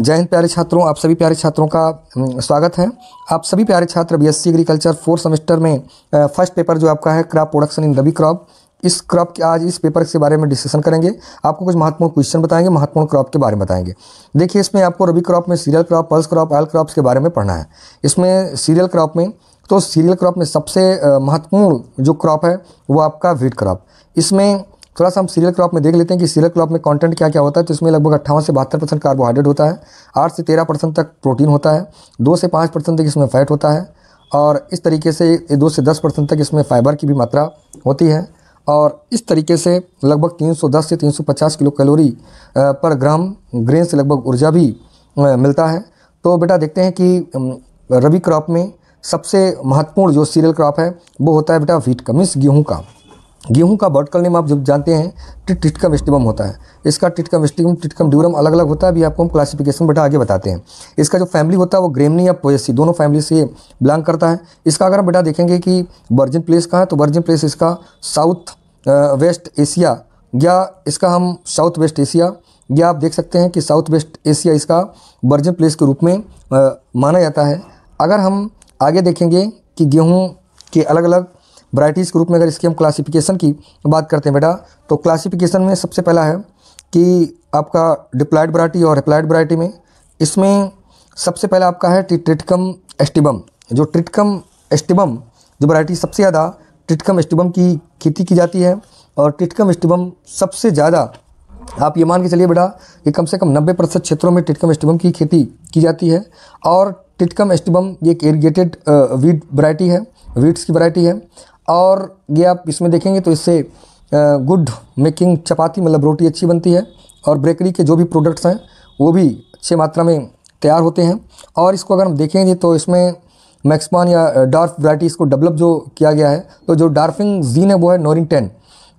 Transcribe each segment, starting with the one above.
जय हिंद प्यारे छात्रों आप सभी प्यारे छात्रों का स्वागत है आप सभी प्यारे छात्र बीएससी एग्रीकल्चर फोर्थ सेमेस्टर में फर्स्ट पेपर जो आपका है crop production in rabi crop इस क्रॉप के आज इस पेपर के बारे में डिस्कशन करेंगे आपको कुछ महत्वपूर्ण क्वेश्चन बताएंगे महत्वपूर्ण क्रॉप के बारे में बताएंगे देखिए इसमें आपको रबी क्रॉप में cereal crop pulse crop oil crops के बारे में पढ़ना है इसमें सीरियल क्रॉप में तो सीरियल क्रॉप में सबसे महत्वपूर्ण जो क्रॉप है वो आपका व्हीट क्रॉप इसमें थोड़ा सा हम सीरियल क्रॉप में देख लेते हैं कि सीरियल क्रॉप में कंटेंट क्या क्या होता है तो इसमें लगभग अट्ठावन से बहत्तर परसेंट कार्बोहाइड्रेट होता है आठ से तेरह परसेंट तक प्रोटीन होता है दो से पाँच परसेंट तक इसमें फैट होता है और इस तरीके से दो से दस परसेंट तक इसमें फाइबर की भी मात्रा होती है और इस तरीके से लगभग दस से पचास किलो कैलोरी पर ग्राम ग्रेन से लगभग ऊर्जा भी मिलता है तो बेटा देखते हैं कि रबी क्रॉप में सबसे महत्वपूर्ण जो सीरियल क्रॉप है वो होता है बेटा व्हीट का मीन्स गेहूँ का गेहूं का बॉटकल नेम आप जब जानते हैं टिट टिटकम वेस्टिबम होता है इसका टिटकम वेस्टिबम टिटकम ड्यूरम अलग अलग होता है अभी आपको हम क्लासिफिकेशन बेटा आगे बताते हैं इसका जो फैमिली होता है वो ग्रेमनी या पोएसी दोनों फैमिली से बिलोंग करता है इसका अगर हम बेटा देखेंगे कि वर्जिन प्लेस कहाँ है तो वर्जिन प्लेस इसका साउथ वेस्ट एशिया या इसका हम साउथ वेस्ट एशिया या आप देख सकते हैं कि साउथ वेस्ट एशिया इसका वर्जिन प्लेस के रूप में आ, माना जाता है अगर हम आगे देखेंगे कि गेहूँ के अलग अलग वराइटीज़ के रूप में अगर इसकी हम क्लासिफिकेशन की बात करते हैं बेटा तो क्लासिफिकेशन में सबसे पहला है कि आपका डिप्लाइड वराइटी और रिप्लाइड वराइटी में इसमें सबसे पहला आपका है ट्रिटकम एस्टिबम जो ट्रिटकम एस्टिबम जो वराइटी सबसे ज़्यादा ट्रिटकम एस्टिबम की खेती की जाती है और ट्रिटकम एस्टिबम सबसे ज़्यादा आप ये मान के चलिए बेटा कि कम से कम 90 प्रतिशत क्षेत्रों में टिटकम एस्टिबम की खेती की जाती है और टिटकम एस्टिबम ये एक इरीगेटेड वीड वरायटी है वीड्स की वरायटी है और ये आप इसमें देखेंगे तो इससे गुड मेकिंग चपाती मतलब रोटी अच्छी बनती है और बेकरी के जो भी प्रोडक्ट्स हैं वो भी अच्छे मात्रा में तैयार होते हैं और इसको अगर हम देखेंगे तो इसमें मैक्सपान या डार्फ वराइटीज़ को डेवलप जो किया गया है तो जो डार्फिंग जीन है वो है नोरिंग टेन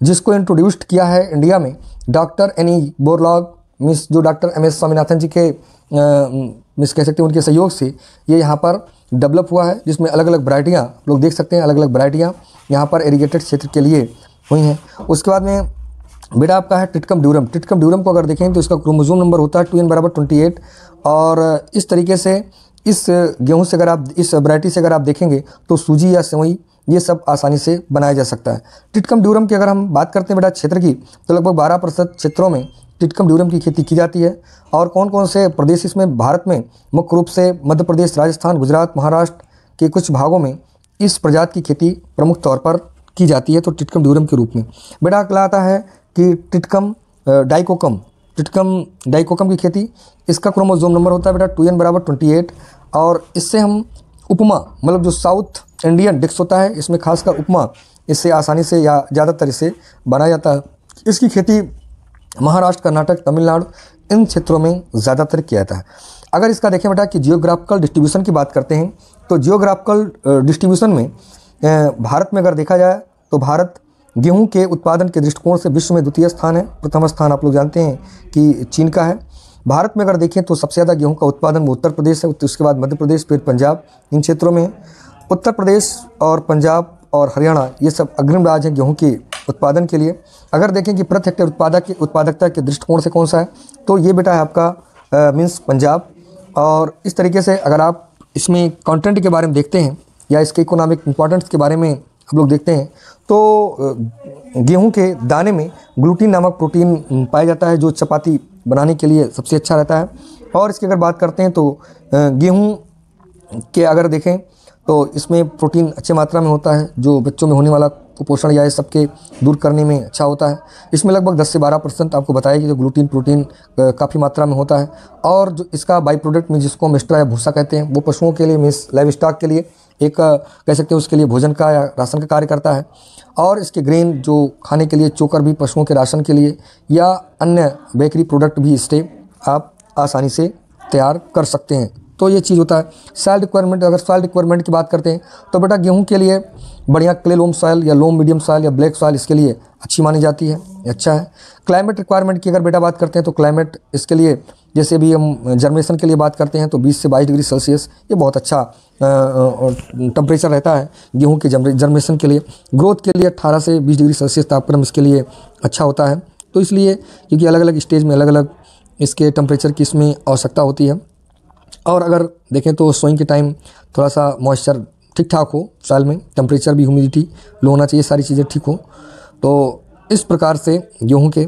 जिसको इंट्रोड्यूस्ड किया है इंडिया में डॉक्टर एनी बोरलॉग मिस जो doctor M S Swaminathan ji के मिस कह सकते हैं उनके सहयोग से ये यहाँ पर डेवलप हुआ है जिसमें अलग अलग वरायटियाँ लोग देख सकते हैं अलग अलग वरायटियाँ यहाँ पर इरीगेटेड क्षेत्र के लिए हुई हैं उसके बाद में बेटा आपका है टिटकम ड्यूरम टिटकम ड्यूरम को अगर देखें तो इसका क्रोमोजोम नंबर होता है टू एन बराबर ट्वेंटी एट और इस तरीके से इस गेहूं से अगर आप इस वैरायटी से अगर आप देखेंगे तो सूजी या सेवई ये सब आसानी से बनाया जा सकता है टिटकम ड्यूरम की अगर हम बात करते हैं बेटा क्षेत्र की तो लगभग बारह प्रतिशत क्षेत्रों में टिटकम ड्यूरम की खेती की जाती है और कौन कौन से प्रदेश इसमें भारत में मुख्य रूप से मध्य प्रदेश राजस्थान गुजरात महाराष्ट्र के कुछ भागों में इस प्रजाति की खेती प्रमुख तौर पर की जाती है तो टिटकम ड्यूरम के रूप में बेटा अगला आता है कि टिटकम डाइकोकम टिटकम डाइकोकम की खेती इसका क्रोमोजोम नंबर होता है बेटा टू एन बराबर ट्वेंटी एट और इससे हम उपमा मतलब जो साउथ इंडियन डिक्स होता है इसमें खासकर उपमा इससे आसानी से या ज़्यादातर इसे बनाया जाता है इसकी खेती महाराष्ट्र कर्नाटक तमिलनाडु इन क्षेत्रों में ज़्यादातर किया जाता है अगर इसका देखें बेटा कि जियोग्राफिकल डिस्ट्रीब्यूशन की बात करते हैं तो जियोग्राफिकल डिस्ट्रीब्यूशन में भारत में अगर देखा जाए तो भारत गेहूं के उत्पादन के दृष्टिकोण से विश्व में द्वितीय स्थान है प्रथम स्थान आप लोग जानते हैं कि चीन का है भारत में अगर देखें तो सबसे ज़्यादा गेहूं का उत्पादन वो उत्तर प्रदेश है उसके बाद मध्य प्रदेश फिर पंजाब इन क्षेत्रों में है उत्तर प्रदेश और पंजाब और हरियाणा ये सब अग्रिम राज्य हैं गेहूँ के उत्पादन के लिए अगर देखें कि प्रति हेक्टेयर उत्पादक उत्पादकता के दृष्टिकोण से कौन सा है तो ये बेटा है आपका मीन्स पंजाब और इस तरीके से अगर आप इसमें कंटेंट के बारे में देखते हैं या इसके इकोनॉमिक इंपॉर्टेंस के बारे में हम लोग देखते हैं तो गेहूं के दाने में ग्लूटीन नामक प्रोटीन पाया जाता है जो चपाती बनाने के लिए सबसे अच्छा रहता है और इसकी अगर बात करते हैं तो गेहूं के अगर देखें तो इसमें प्रोटीन अच्छी मात्रा में होता है जो बच्चों में होने वाला कुपोषण या ये सब के दूर करने में अच्छा होता है इसमें लगभग 10 से 12 परसेंट आपको बताया कि जो ग्लूटीन प्रोटीन काफ़ी मात्रा में होता है और जो इसका बाई प्रोडक्ट में जिसको हम एक्स्ट्रा या भूसा कहते हैं वो पशुओं के लिए मीन्स लाइव स्टॉक के लिए एक कह सकते हैं उसके लिए भोजन का या राशन का कार्य करता है और इसके ग्रेन जो खाने के लिए चोकर भी पशुओं के राशन के लिए या अन्य बेकरी प्रोडक्ट भी इससे आप आसानी से तैयार कर सकते हैं तो ये चीज़ होता है सॉइल रिक्वायरमेंट अगर सॉइल रिक्वायरमेंट की बात करते हैं तो बेटा गेहूँ के लिए बढ़िया क्ले लोम सॉयल या लोम मीडियम सॉयल या ब्लैक सॉयल इसके लिए अच्छी मानी जाती है अच्छा है क्लाइमेट रिक्वायरमेंट की अगर बेटा बात करते हैं तो क्लाइमेट इसके लिए जैसे भी हम जर्मेशन के लिए बात करते हैं तो 20 से 22 डिग्री सेल्सियस ये बहुत अच्छा टेम्परेचर रहता है गेहूं के जर्मेशन के लिए ग्रोथ के लिए 18 से 20 डिग्री सेल्सियस तापक्रम इसके लिए अच्छा होता है तो इसलिए क्योंकि अलग अलग स्टेज में अलग अलग इसके टेम्परेचर की इसमें आवश्यकता होती है और अगर देखें तो सोइंग के टाइम थोड़ा सा मॉइस्चर ठीक ठाक हो साल में टेम्परेचर भी ह्यूमिडिटी लो होना चाहिए सारी चीज़ें ठीक हो तो इस प्रकार से गेहूँ के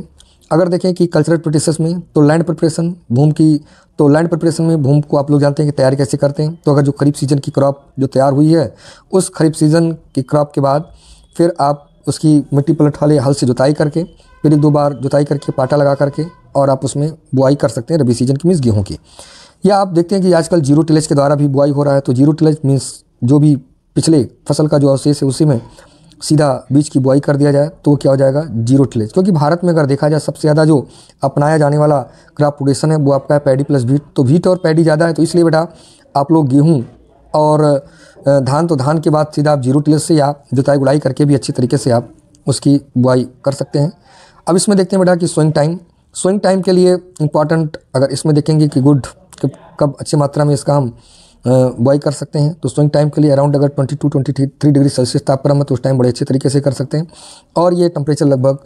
अगर देखें कि कल्चरल प्रैक्टिस में तो लैंड प्रिपरेशन भूम की तो लैंड प्रिपरेशन में भूम को आप लोग जानते हैं कि तैयार कैसे करते हैं तो अगर जो खरीफ सीज़न की क्रॉप जो तैयार हुई है उस खरीफ सीज़न की क्रॉप के बाद फिर आप उसकी मिट्टी पलट वाले हल से जुताई करके फिर एक दो बार जुताई करके पाटा लगा करके और आप उसमें बुआई कर सकते हैं रबी सीजन की मीज़ गेहूँ की या आप देखते हैं कि आजकल जीरो टिलेज के द्वारा भी बुआई हो रहा है तो जीरो टिलेज मीन्स जो भी पिछले फसल का जो अवशेष है उसी में सीधा बीज की बुआई कर दिया जाए तो क्या हो जाएगा जीरो टिलेज क्योंकि भारत में अगर देखा जाए सबसे ज़्यादा जो अपनाया जाने वाला क्रॉप प्रोडेशन है वो आपका है पैडी प्लस वीट तो वीट और पैडी ज़्यादा है तो इसलिए बेटा आप लोग गेहूँ और धान तो धान के बाद सीधा आप जीरो टिलेज से आप जुताई गुड़ाई करके भी अच्छी तरीके से आप उसकी बुआई कर सकते हैं अब इसमें देखते हैं बेटा कि स्विंग टाइम स्विंग टाइम के लिए इंपॉर्टेंट अगर इसमें देखेंगे कि गुड कब अच्छी मात्रा में इसका हम बुआई कर सकते हैं तो स्विंग टाइम के लिए अराउंड अगर 22 थ्री डिग्री सेल्सियस तापक्रम है तो उस टाइम बड़े अच्छे तरीके से कर सकते हैं और ये टेम्परेचर लगभग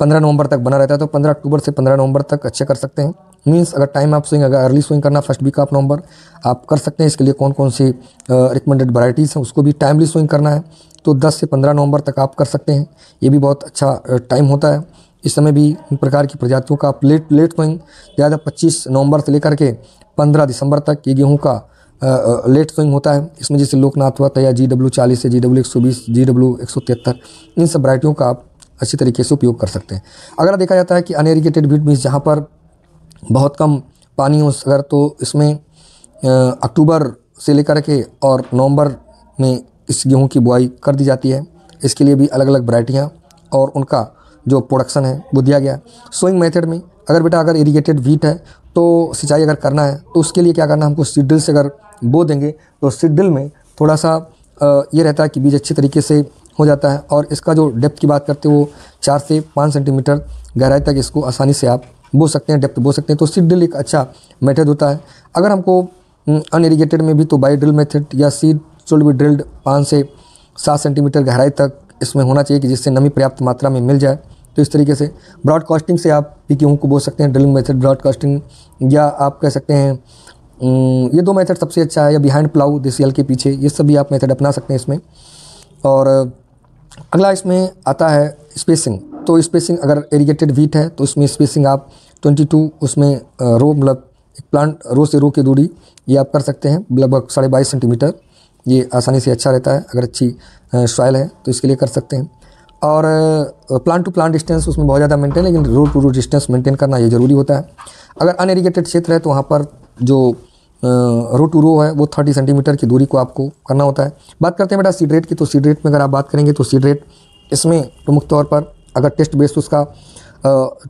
पंद्रह नवंबर तक बना रहता है तो पंद्रह अक्टूबर से पंद्रह नवंबर तक अच्छे कर सकते हैं मीन्स अगर टाइम आप स्विंग अगर अर्ली स्विंग करना फर्स्ट वीक ऑफ नवंबर आप कर सकते हैं इसके लिए कौन कौन सी रिकमेंडेड वराइटीज़ हैं उसको भी टाइमली स्विंग करना है तो दस से पंद्रह नवंबर तक आप कर सकते हैं ये भी बहुत अच्छा टाइम होता है इस समय भी इन प्रकार की प्रजातियों का प्लेट प्लेट स्विंग ज़्यादा 25 नवंबर से लेकर के 15 दिसंबर तक ये गेहूँ का लेट स्विंग होता है इसमें जैसे लोकनाथ हुआ या जी डब्ल्यू चालीस जी डब्ल्यू एक सौ बीस जी डब्ल्यू एक सौ तिहत्तर इन सब वरायटियों का आप अच्छी तरीके से उपयोग कर सकते हैं अगर देखा जाता है कि अनएरिगेटेड बीट बीज जहाँ पर बहुत कम पानी हो अगर तो इसमें अक्टूबर से लेकर के और नवंबर में इस गेहूँ की बुआई कर दी जाती है इसके लिए भी अलग अलग वरायटियाँ और उनका जो प्रोडक्शन है वो दिया गया है सोइंग मेथड में अगर बेटा अगर इरीगेटेड वीट है तो सिंचाई अगर करना है तो उसके लिए क्या करना हमको सीड ड्रिल से अगर बो देंगे तो सीड ड्रिल में थोड़ा सा ये रहता है कि बीज अच्छे तरीके से हो जाता है और इसका जो डेप्थ की बात करते हैं वो चार से पाँच सेंटीमीटर गहराई तक इसको आसानी से आप बो सकते हैं डेप्थ बो सकते हैं तो सीड ड्रिल एक अच्छा मेथड होता है अगर हमको अनइरीगेटेड में भी तो बाई ड्रिल मेथड या सीड चुल भी ड्रिल्ड पाँच से सात सेंटीमीटर गहराई तक इसमें होना चाहिए कि जिससे नमी पर्याप्त मात्रा में मिल जाए तो इस तरीके से ब्रॉडकास्टिंग से आप भी गेहूँ को बो सकते हैं ड्रिलिंग मेथड ब्रॉडकास्टिंग या आप कह सकते हैं ये दो मेथड सबसे अच्छा है या बिहाइंड प्लाउ दिसियल के पीछे ये सभी आप मेथड अपना सकते हैं इसमें और अगला इसमें आता है स्पेसिंग तो स्पेसिंग अगर इरीगेटेड वीट है तो इसमें स्पेसिंग आप 22 उसमें रो मतलब एक प्लांट रो से रो की दूरी ये आप कर सकते हैं लगभग साढ़े बाईस सेंटीमीटर ये आसानी से अच्छा रहता है अगर अच्छी सॉयल है तो इसके लिए कर सकते हैं और प्लांट टू प्लांट डिस्टेंस उसमें बहुत ज़्यादा मेंटेन लेकिन row to row distance maintain करना ये ज़रूरी होता है अगर अनएरिगेटेड क्षेत्र है तो वहाँ पर जो रो टू रो है वो थर्टी सेंटीमीटर की दूरी को आपको करना होता है बात करते हैं बेटा सीड रेट की तो सीड रेट में अगर आप बात करेंगे तो सीड रेट इसमें प्रमुख तो तौर पर अगर टेस्ट बेस उसका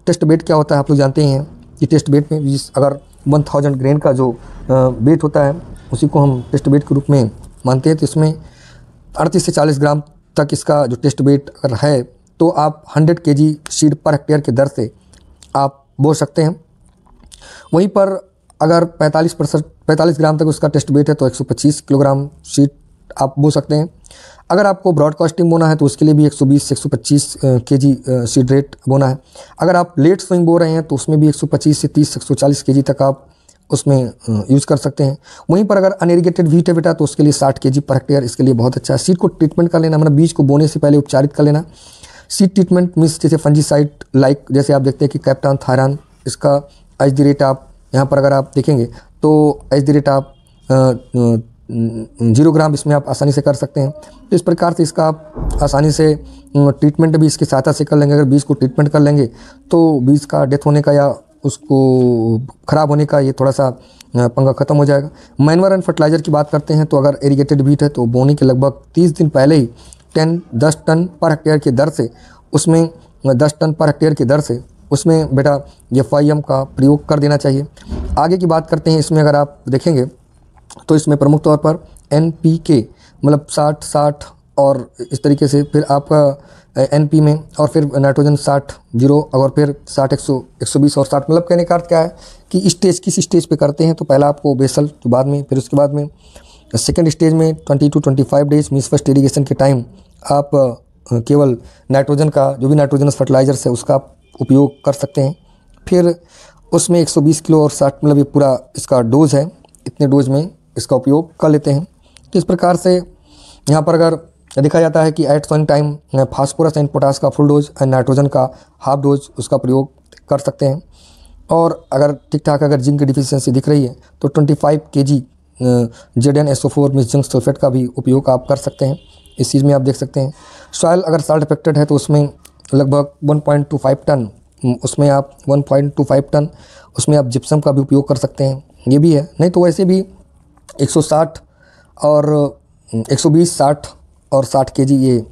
टेस्ट बेट क्या होता है आप लोग जानते ही हैं कि टेस्ट बेट में जिस अगर वन थाउजेंड ग्रेन का जो बेट होता है उसी को हम टेस्ट बेट के रूप में मानते हैं तो इसमें अड़तीस से चालीस ग्राम तक इसका जो टेस्ट वेट है तो आप 100 के जी सीड पर हेक्टेयर की दर से आप बो सकते हैं वहीं पर अगर 45 परसेंट पैंतालीस ग्राम तक उसका टेस्ट वेट है तो 125 किलोग्राम सीड आप बो सकते हैं अगर आपको ब्रॉडकास्टिंग बोना है तो उसके लिए भी 120 से 125 के जी सीड रेट बोना है अगर आप लेट स्विंग बो रहे हैं तो उसमें भी 125 से 30 140 के जी तक आप उसमें यूज़ कर सकते हैं वहीं पर अगर अनइरीगेटेड वीट है बेटा तो उसके लिए साठ के जी पर हेक्टेयर इसके लिए बहुत अच्छा है सीड को ट्रीटमेंट कर लेना मतलब बीज को बोने से पहले उपचारित कर लेना सीड ट्रीटमेंट मीन्स जैसे फंजीसाइड लाइक जैसे आप देखते हैं कि कैप्टान थायरान इसका एच दी रेट आप यहाँ पर अगर आप देखेंगे तो एच दी रेट आप जीरो ग्राम इसमें आप आसानी से कर सकते हैं तो इस प्रकार से इसका आप आसानी से ट्रीटमेंट भी इसकी सहायता से कर लेंगे अगर बीज को ट्रीटमेंट कर लेंगे तो बीज का डेथ होने का या उसको ख़राब होने का ये थोड़ा सा पंगा ख़त्म हो जाएगा मैनवर एंड फर्टिलाइज़र की बात करते हैं तो अगर इरीगेटेड बीट है तो बोने के लगभग तीस दिन पहले ही टेन दस टन पर हेक्टेयर की दर से उसमें दस टन पर हेक्टेयर की दर से उसमें बेटा एफ का प्रयोग कर देना चाहिए आगे की बात करते हैं इसमें अगर आप देखेंगे तो इसमें प्रमुख तौर पर एन मतलब साठ साठ और इस तरीके से फिर आपका एन में और फिर नाइट्रोजन साठ जीरो और फिर साठ एक सौ एक सौ बीस और साठ मतलब कहने का अर्थ क्या है कि स्टेज किस स्टेज पे करते हैं तो पहला आपको बेसल तो बाद में फिर उसके बाद में सेकेंड स्टेज में twenty two twenty five days मीस फर्स्ट इरीगेशन के टाइम आप केवल नाइट्रोजन का जो भी नाइट्रोजनस फर्टिलाइजर्स है उसका आप उपयोग कर सकते हैं फिर उसमें 120 किलो और 60 मतलब ये पूरा इसका डोज है इतने डोज में इसका उपयोग कर लेते हैं तो इस प्रकार से यहाँ पर अगर तो देखा जाता है कि at same time phosphorus and potash का फुल डोज एंड नाइट्रोजन का हाफ डोज उसका प्रयोग कर सकते हैं और अगर ठीक ठाक अगर जिंक की डिफिशियंसी दिख रही है तो 25 five K G Z N S O four मिस जिंक सल्फेट का भी उपयोग आप कर सकते हैं इस चीज़ में आप देख सकते हैं सॉयल अगर साल्ट अफेक्टेड है तो उसमें लगभग 1.25 टन उसमें आप 1.25 टन उसमें आप जिप्सम का भी उपयोग कर सकते हैं ये भी है नहीं तो वैसे भी 160 और 120 60 और 60 के ये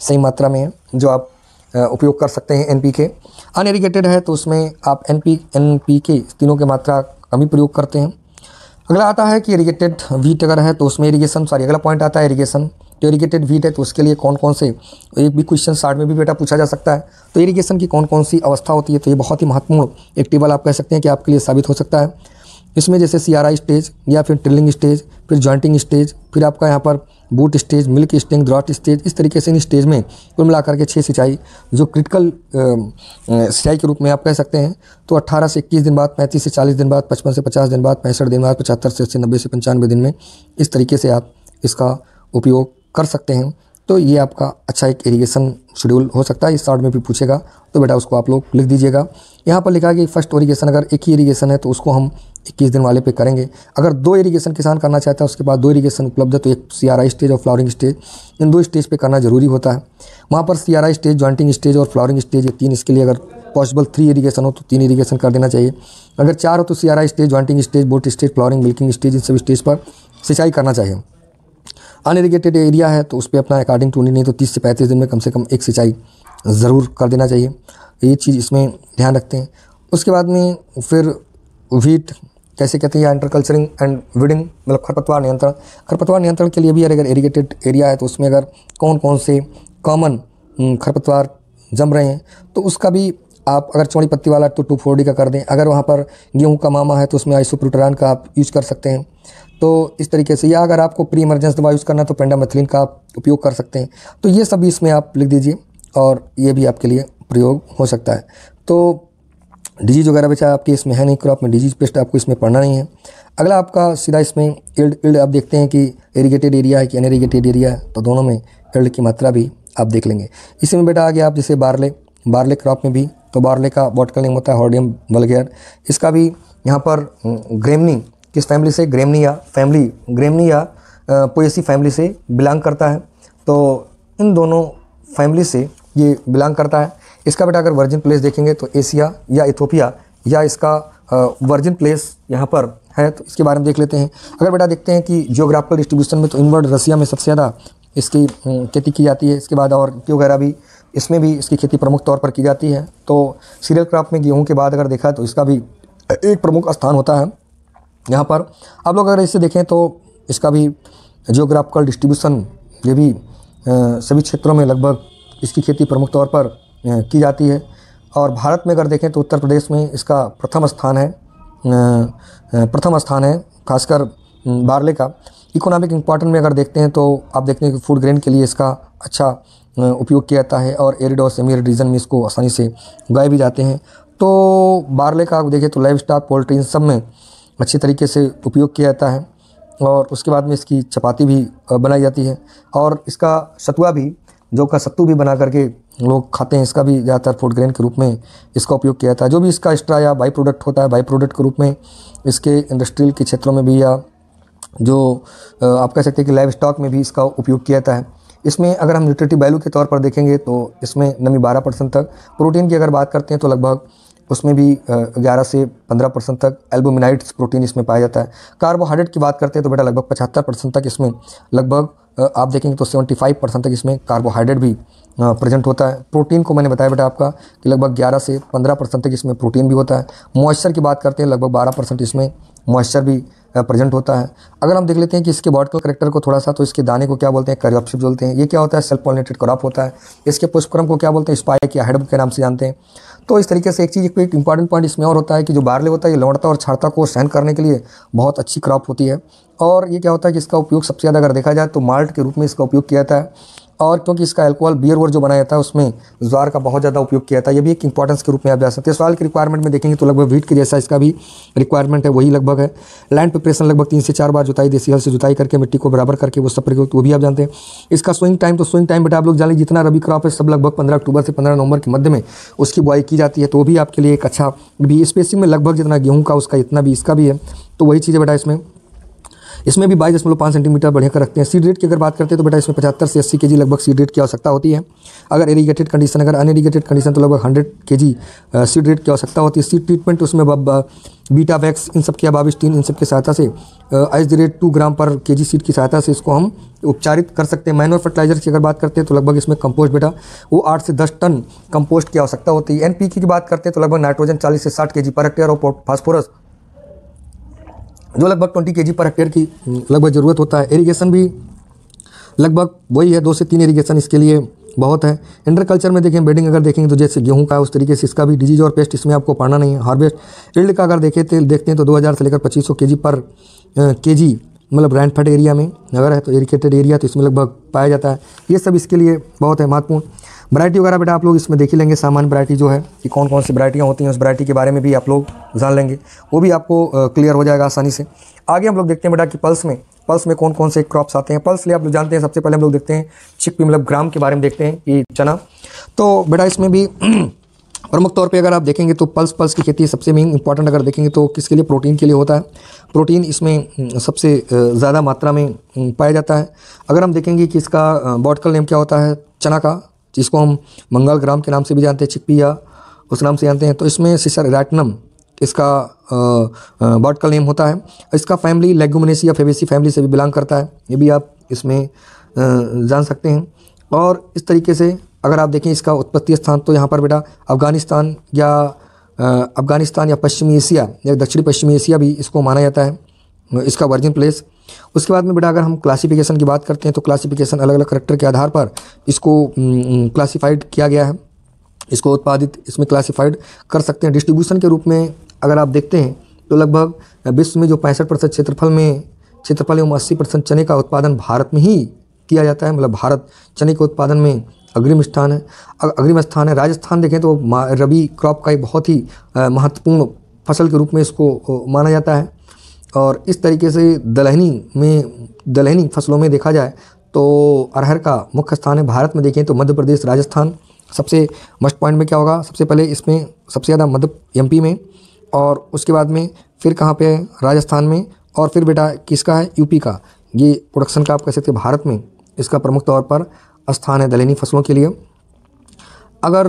सही मात्रा में है जो आप उपयोग कर सकते हैं एन अनइरीगेटेड है तो उसमें आप एन पी एन पी के तीनों के मात्रा कम ही प्रयोग करते हैं अगला आता है कि इरीगेटेड वीट अगर है तो उसमें इरीगेशन सॉरी अगला पॉइंट आता है इरीगेशन तो इरीगेटेड वीट है तो उसके लिए कौन कौन से एक भी क्वेश्चन साइड में भी बेटा पूछा जा सकता है तो इरीगेशन की कौन कौन सी अवस्था होती है तो ये बहुत ही महत्वपूर्ण एक टेबल आप कह सकते हैं कि आपके लिए साबित हो सकता है इसमें जैसे सी स्टेज या फिर ट्रिलिंग स्टेज फिर ज्वाइंटिंग स्टेज फिर आपका यहाँ पर boot stage milk sting drought stage इस तरीके से इन स्टेज में कुल मिलाकर के छः सिंचाई जो क्रिटिकल सिंचाई के रूप में आप कह सकते हैं तो 18 से 21 दिन बाद 35 से 40 दिन बाद 55 से 50 दिन बाद पैंसठ दिन बाद पचहत्तर से अस्सी नब्बे से पंचानवे दिन में इस तरीके से आप इसका उपयोग कर सकते हैं तो ये आपका अच्छा एक इरीगेशन शेड्यूल हो सकता है इस शॉर्ट में भी पूछेगा तो बेटा उसको आप लोग लिख दीजिएगा यहाँ पर लिखा है कि फर्स्ट इरीगेशन अगर एक ही इरीगेशन है तो उसको हम इक्कीस दिन वाले पे करेंगे अगर दो इरीगेशन किसान करना चाहता है उसके बाद दो इरीगेशन उपलब्ध है तो एक सी आर आई स्टेज और फ्लावरिंग स्टेज इन दो स्टेज पे करना जरूरी होता है वहाँ पर C R I stage jointing stage और फ्लावरिंग स्टेज ये तीन इसके लिए अगर पॉसिबल थ्री इरीगेशन हो तो तीन इरीगेशन कर देना चाहिए अगर चार हो तो C R I stage jointing stage boot stage flowering milking stage इन सब स्टेज पर सिंचाई करना चाहिए अनइरीगेटेड एरिया है तो उस पर अपना अकॉर्डिंग टू नहीं तो तीस से पैंतीस दिन में कम से कम एक सिंचाई ज़रूर कर देना चाहिए ये चीज़ इसमें ध्यान रखते हैं उसके बाद में फिर वीट कैसे कहते हैं या कल्चरिंग एंड विडिंग मतलब खरपतवार नियंत्रण खरपतवार नियंत्रण के लिए भी अगर इरीगेटेड एरिया है तो उसमें अगर कौन कौन से कॉमन हम्म, खरपतवार जम रहे हैं तो उसका भी आप अगर चौड़ी पत्ती वाला तो टू फोर डी का कर दें अगर वहाँ पर गेहूँ का मामा है तो उसमें आइसोप्रूटरान का आप यूज़ कर सकते हैं तो इस तरीके से या अगर आपको प्री इमरजेंस दवा यूज़ करना है तो पेंडामेथिलीन का आप उपयोग कर सकते हैं तो ये सभी इसमें आप लिख दीजिए और ये भी आपके लिए प्रयोग हो सकता है तो डिजीज वगैरह बचा आपके इसमें है नहीं क्रॉप में डिजीज पेस्ट आपको इसमें पढ़ना नहीं है अगला आपका सीधा इसमें इल्ड इल्ड आप देखते हैं कि इरीगेटेड एरिया है कि अनइरीगेटेड एरिया है तो दोनों में इल्ड की मात्रा भी आप देख लेंगे इसी में बेटा आगे आप जैसे बारले बारले क्रॉप में भी तो बारले का बॉटकल नेम होता है हॉर्डियम बल्गेयर इसका भी यहाँ पर ग्रेमनी हम्म, किस फैमिली से ग्रेमनिया फैमिली ग्रेमनिया पोएसी फैमिली से बिलोंग करता है तो इन दोनों फैमिली से ये बिलोंग करता है इसका बेटा अगर वर्जिन प्लेस देखेंगे तो एशिया या इथोपिया या इसका वर्जिन प्लेस यहाँ पर है तो इसके बारे में देख लेते हैं अगर बेटा देखते हैं कि जियोग्राफिकल डिस्ट्रीब्यूशन में तो इनवर्ड रसिया में सबसे ज़्यादा इसकी खेती की जाती है इसके बाद और वगैरह भी इसमें भी इसकी खेती प्रमुख तौर पर की जाती है तो सीरियल क्रॉप में गेहूँ के बाद अगर देखा तो इसका भी एक प्रमुख स्थान होता है यहाँ पर आप लोग अगर इसे देखें तो इसका भी जियोग्राफिकल डिस्ट्रीब्यूशन ये भी सभी क्षेत्रों में लगभग इसकी खेती प्रमुख तौर पर की जाती है और भारत में अगर देखें तो उत्तर प्रदेश में इसका प्रथम स्थान है प्रथम स्थान है खासकर बारले का इकोनॉमिक इम्पॉर्टेंट में अगर देखते हैं तो आप देखते हैं कि फूड ग्रेन के लिए इसका अच्छा उपयोग किया जाता है और एरिड और सेमी रीजन में इसको आसानी से उगाए भी जाते हैं तो बार्ले का आप देखें तो लाइफ स्टॉक पोल्ट्री इन सब में अच्छे तरीके से उपयोग किया जाता है और उसके बाद में इसकी चपाती भी बनाई जाती है और इसका सतुआ भी जो का सत्तू भी बना करके लोग खाते हैं इसका भी ज़्यादातर फूड ग्रेन के रूप में इसका उपयोग किया जाता है जो भी इसका एक्स्ट्रा या बाई प्रोडक्ट होता है बाई प्रोडक्ट के रूप में इसके इंडस्ट्रियल के क्षेत्रों में भी या जो आप कह सकते हैं कि लाइव स्टॉक में भी इसका उपयोग किया जाता है इसमें अगर हम न्यूट्रिटिव वैल्यू के तौर पर देखेंगे तो इसमें नमी बारह परसेंट तक प्रोटीन की अगर बात करते हैं तो लगभग उसमें भी 11 से 15 परसेंट तक एल्बोमिनाइट्स प्रोटीन इसमें पाया जाता है कार्बोहाइड्रेट की बात करते हैं तो बेटा लगभग 75 परसेंट तक इसमें लगभग आप देखेंगे तो 75 परसेंट तक इसमें कार्बोहाइड्रेट भी प्रेजेंट होता है प्रोटीन को मैंने बताया बेटा आपका कि लगभग 11 से 15 परसेंट तक इसमें प्रोटीन भी होता है मॉइस्चर की बात करते हैं लगभग 12 परसेंट इसमें मॉइस्चर भी प्रेजेंट होता है अगर हम देख लेते हैं कि इसके बॉटल करेक्टर को थोड़ा सा तो इसके दाने को क्या बोलते हैं करियपशिप बोलते हैं ये क्या होता है सेल्फ पॉलिनेटेड क्रॉप होता है इसके पुष्पक्रम को क्या बोलते हैं स्पाइक या हेडब के नाम से जानते हैं तो इस तरीके से एक चीज़ एक इंपॉर्टेंट पॉइंट इसमें और होता है कि जो बारले होता है ये लौड़ता और छाड़ता को सहन करने के लिए बहुत अच्छी क्रॉप होती है और ये क्या होता है कि इसका उपयोग सबसे ज़्यादा अगर देखा जाए तो माल्ट के रूप में इसका उपयोग किया जाता है और क्योंकि इसका अल्कोहल बियर वर जो बनाया जाता है उसमें ज्वार का बहुत ज़्यादा उपयोग किया था यह ये भी एक इंपॉर्टेंस के रूप में आप जा सकते हैं सवाल के रिक्वायरमेंट में देखेंगे तो लगभग वीट के जैसा इसका भी रिक्वायरमेंट है वही लगभग है लैंड प्रिपरेशन लगभग तीन से चार बार जुताई देसी हल से जुताई करके मिट्टी को बराबर करके वो सब प्रयोग वो भी आप जानते हैं इसका स्विंग टाइम तो स्विंग टाइम बेटा आप लोग जाने जितना रबी क्रॉप है सब लगभग पंद्रह अक्टूबर से पंद्रह नवंबर के मध्य में उसकी बुआई की जाती है तो भी आपके लिए एक अच्छा भी स्पेसिंग में लगभग जितना गेहूँ का उसका इतना भी इसका भी है तो वही चीज़ है बेटा इसमें इसमें भी बाईस दशमलव पाँच सेंटीमीटर बढ़िया कर रखते हैं सीड रेट की अगर बात करते हैं तो बेटा इसमें पचहत्तर से अस्सी के लगभग सीड रेट की आवश्यकता होती है अगर इरीगेटेड कंडीशन अगर अनइरीगेटेड कंडीशन तो लगभग हंड्रेड के जी सीड रेट की आवश्यकता होती है सीड ट्रीटमेंट उसमें बीटा वैक्स इन सब के की तीन इन सब की सहायता से at the rate two gram पर के जी सीड की सहायता से इसको हम उपचारित कर सकते हैं मैनोर फर्टिलाइजर की अगर बात करते हैं तो लगभग इसमें कंपोस्ट बेटा वो आठ से दस टन कंपोस्ट की आवश्यकता होती है एन की बात करते हैं तो लगभग नाइट्रोजन चालीस से साठ के जी पर हेक्टेयर और फॉस्फोरस जो लगभग ट्वेंटी के पर हेक्टेयर की लगभग ज़रूरत होता है इरीगेशन भी लगभग वही है दो से तीन इरीगेशन इसके लिए बहुत है इंडर कल्चर में देखें बेडिंग अगर देखेंगे तो जैसे गेहूं का उस तरीके से इसका भी डिजीज और पेस्ट इसमें आपको पाना नहीं है हार्वेस्ट इल्ड का अगर देखे तो देखते हैं तो 2000 से लेकर 2500 केजी पर केजी मतलब रैंड फट एरिया में अगर है तो इरीकेटेड एरिया तो इसमें लगभग पाया जाता है ये सब इसके लिए बहुत है महत्वपूर्ण वरायटी वगैरह बेटा आप लोग इसमें देख ही लेंगे सामान्य वरायटी जो है कि कौन कौन सी वरायटियाँ होती हैं उस वरायटी के बारे में भी आप लोग जान लेंगे वो भी आपको क्लियर हो जाएगा आसानी से आगे हम लोग देखते हैं बेटा कि पल्स में पल्स में कौन कौन से क्रॉप्स आते हैं पल्स लिए आप लोग जानते हैं सबसे पहले हम लोग देखते हैं चिकपी मतलब ग्राम के बारे में देखते हैं ये चना तो बेटा इसमें भी प्रमुख तौर पे अगर आप देखेंगे तो पल्स पल्स की खेती सबसे मेन इंपॉर्टेंट अगर देखेंगे तो किसके लिए प्रोटीन के लिए होता है प्रोटीन इसमें सबसे ज़्यादा मात्रा में पाया जाता है अगर हम देखेंगे कि इसका बॉटकल नेम क्या होता है चना का जिसको हम मंगल ग्राम के नाम से भी जानते हैं चिकपिया उस नाम से जानते हैं तो इसमें सिसर रैटनम इसका का नेम होता है इसका फैमिली लेगुमनेसी या फेबेसी फैमिली से भी बिलोंग करता है ये भी आप इसमें जान सकते हैं और इस तरीके से अगर आप देखें इसका उत्पत्ति स्थान तो यहाँ पर बेटा अफ़गानिस्तान या अफ़गानिस्तान या पश्चिमी एशिया या दक्षिणी पश्चिमी एशिया भी इसको माना जाता है इसका वर्जिन प्लेस उसके बाद में बेटा अगर हम क्लासिफिकेशन की बात करते हैं तो क्लासिफिकेशन अलग अलग करेक्टर के आधार पर इसको क्लासीफाइड किया गया है इसको उत्पादित इसमें क्लासीफाइड कर सकते हैं डिस्ट्रीब्यूशन के रूप में अगर आप देखते हैं तो लगभग विश्व में जो पैंसठ परसेंट क्षेत्रफल में क्षेत्रफल एवं अस्सी परसेंट चने का उत्पादन भारत में ही किया जाता है मतलब भारत चने के उत्पादन में अग्रिम स्थान है अग्रिम स्थान है राजस्थान देखें तो रबी क्रॉप का एक बहुत ही महत्वपूर्ण फसल के रूप में इसको माना जाता है और इस तरीके से दलहनी में दलहनी फसलों में देखा जाए तो अरहर का मुख्य स्थान है भारत में देखें तो मध्य प्रदेश राजस्थान सबसे मस्ट पॉइंट में क्या होगा सबसे पहले इसमें सबसे ज़्यादा मध्य एमपी में और उसके बाद में फिर कहाँ पे है राजस्थान में और फिर बेटा किसका है यूपी का ये प्रोडक्शन का आप कह सकते हैं भारत में इसका प्रमुख तौर पर स्थान है दलहनी फसलों के लिए अगर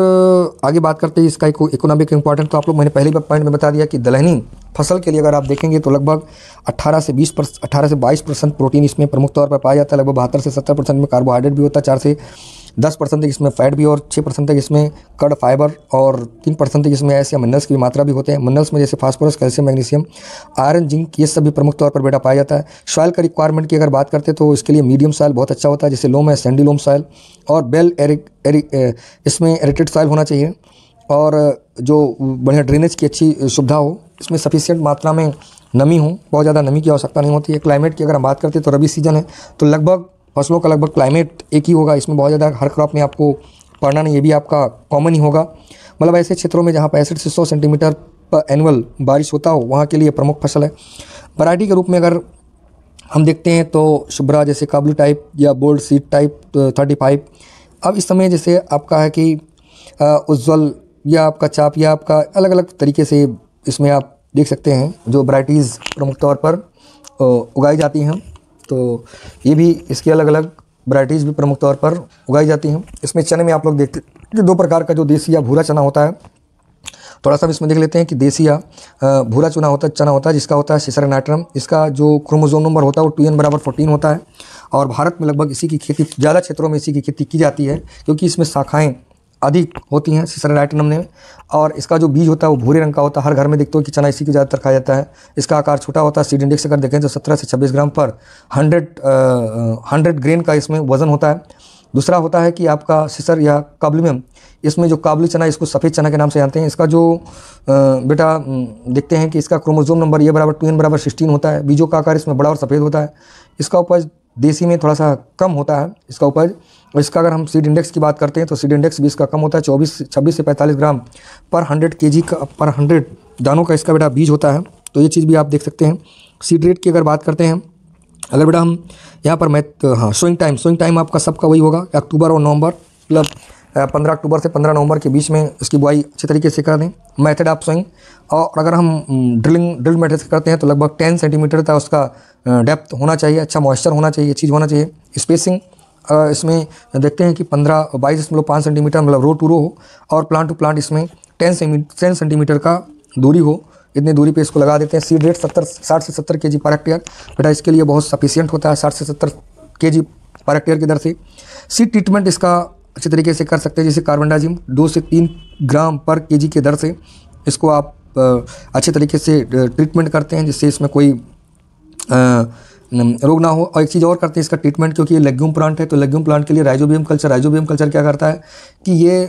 आगे बात करते हैं इसका एक इकोनॉमिक इम्पॉर्टेंट तो आप लोग मैंने पहले पॉइंट में बता दिया कि दलहनी फसल के लिए अगर आप देखेंगे तो लगभग 18 से 20 परसेंट अठारह से 22 परसेंट प्रोटीन इसमें प्रमुख तौर पर पाया जाता है लगभग बहत्तर से 70 परसेंट में कार्बोहाइड्रेट भी होता है चार से दस परसेंट तक इसमें फैट भी और छः परसेंट तक इसमें कड़ फाइबर और तीन परसेंट तक इसमें ऐसे मिनरल्स की मात्रा भी होते हैं मिनरल्स में जैसे phosphorus calcium magnesium iron zinc ये सब भी प्रमुख तौर पर बेटा पाया जाता है सॉयल का रिक्वायरमेंट की अगर बात करते तो इसके लिए मीडियम सॉयल बहुत अच्छा होता है जैसे लोम है सैंडी लोम सॉयल और बेल एरिक एरिक इसमें एरेटेड सॉयल होना चाहिए और जो बढ़िया ड्रेनेज की अच्छी सुविधा हो इसमें सफिशियंट मात्रा में नमी हो बहुत ज़्यादा नमी की आवश्यकता नहीं होती है क्लाइमेट की अगर हम बात करते हैं तो रबी सीजन है तो लगभग फसलों का लगभग क्लाइमेट एक ही होगा इसमें बहुत ज़्यादा हर क्रॉप में आपको पड़ना नहीं ये भी आपका कॉमन ही होगा मतलब ऐसे क्षेत्रों में जहाँ पैंसठ से सौ सेंटीमीटर पर एनुअल बारिश होता हो वहाँ के लिए प्रमुख फसल है वरायटी के रूप में अगर हम देखते हैं तो शुभ्रा जैसे काबली टाइप या bold seed type thirty five अब इस समय जैसे आपका है कि उज्ज्वल या आपका चाप या आपका अलग अलग तरीके से इसमें आप देख सकते हैं जो वराइटीज़ प्रमुख तौर पर उगाई जाती हैं तो ये भी इसकी अलग अलग वराइटीज़ भी प्रमुख तौर पर उगाई जाती हैं इसमें चने में आप लोग देखते कि दो प्रकार का जो देसी या भूरा चना होता है थोड़ा सा इसमें देख लेते हैं कि देसी या भूरा चना होता है चना होता है जिसका होता है सिसर नाइट्रम इसका जो क्रोमोजोम नंबर होता है वो टू एन बराबर फोर्टीन होता है और भारत में लगभग इसी की खेती ज़्यादा क्षेत्रों में इसी की खेती की जाती है क्योंकि इसमें शाखाएँ अधिक होती हैं सिसरनाइटिनम में और इसका जो बीज होता है वो भूरे रंग का होता है हर घर में देखते हो कि चना इसी को ज़्यादातर खाया जाता है इसका आकार छोटा होता है सीड इंडेक्स अगर देखें तो सत्रह से छब्बीस ग्राम पर हंड्रेड हंड्रेड ग्रेन का इसमें वजन होता है दूसरा होता है कि आपका सिसर या काबलिम इसमें जो काबली चना इसको सफ़ेद चना के नाम से जानते हैं इसका जो बेटा देखते हैं कि इसका क्रोमोजोम नंबर ये बराबर टू एन बराबर सिक्सटीन होता है बीजों का आकार इसमें बड़ा और सफ़ेद होता है इसका उपज देसी में थोड़ा सा कम होता है इसका उपज इसका अगर हम सीड इंडेक्स की बात करते हैं तो सीड इंडेक्स भी इसका कम होता है चौबीस छब्बीस से पैंतालीस ग्राम पर हंड्रेड के का पर हंड्रेड दानों का इसका बेटा बीज होता है तो ये चीज़ भी आप देख सकते हैं सीड रेट की अगर बात करते हैं अगर बेटा हम यहाँ पर मैं तो हाँ सोइंग टाइम सोइंग टाइम आपका सबका वही होगा अक्टूबर और नवंबर मतलब पंद्रह अक्टूबर से पंद्रह नवंबर के बीच में इसकी बुआई अच्छे तरीके से कर दें मैथड आप सोइंग और अगर हम ड्रिलिंग ड्रिल मेथड से करते हैं तो लगभग टेन सेंटीमीटर का उसका डेप्थ होना चाहिए अच्छा मॉइस्चर होना चाहिए चीज़ होना चाहिए स्पेसिंग इसमें देखते हैं कि पंद्रह बाईस दशमलव पाँच सेंटीमीटर मतलब रो टू रो हो और प्लांट टू प्लांट इसमें टेन सेमी टेन सेंटीमीटर का दूरी हो इतनी दूरी पे इसको लगा देते हैं सीड रेट सत्तर साठ से सत्तर के जी पर हेक्टेयर बेटा इसके लिए बहुत सफिशियंट होता है साठ से सत्तर के जी पर हेक्टेयर की दर से सीड ट्रीटमेंट इसका अच्छे तरीके से कर सकते हैं जैसे कार्बन डाइजिम दो से तीन ग्राम पर के की दर से इसको आप अच्छे तरीके से ट्रीटमेंट करते हैं जिससे इसमें कोई आ, रोग ना हो और एक चीज़ और करते हैं इसका ट्रीटमेंट क्योंकि ये लेग्यूम प्लांट है तो लेग्यूम प्लांट के लिए राइजोबियम कल्चर राइजोबियम कल्चर क्या करता है कि ये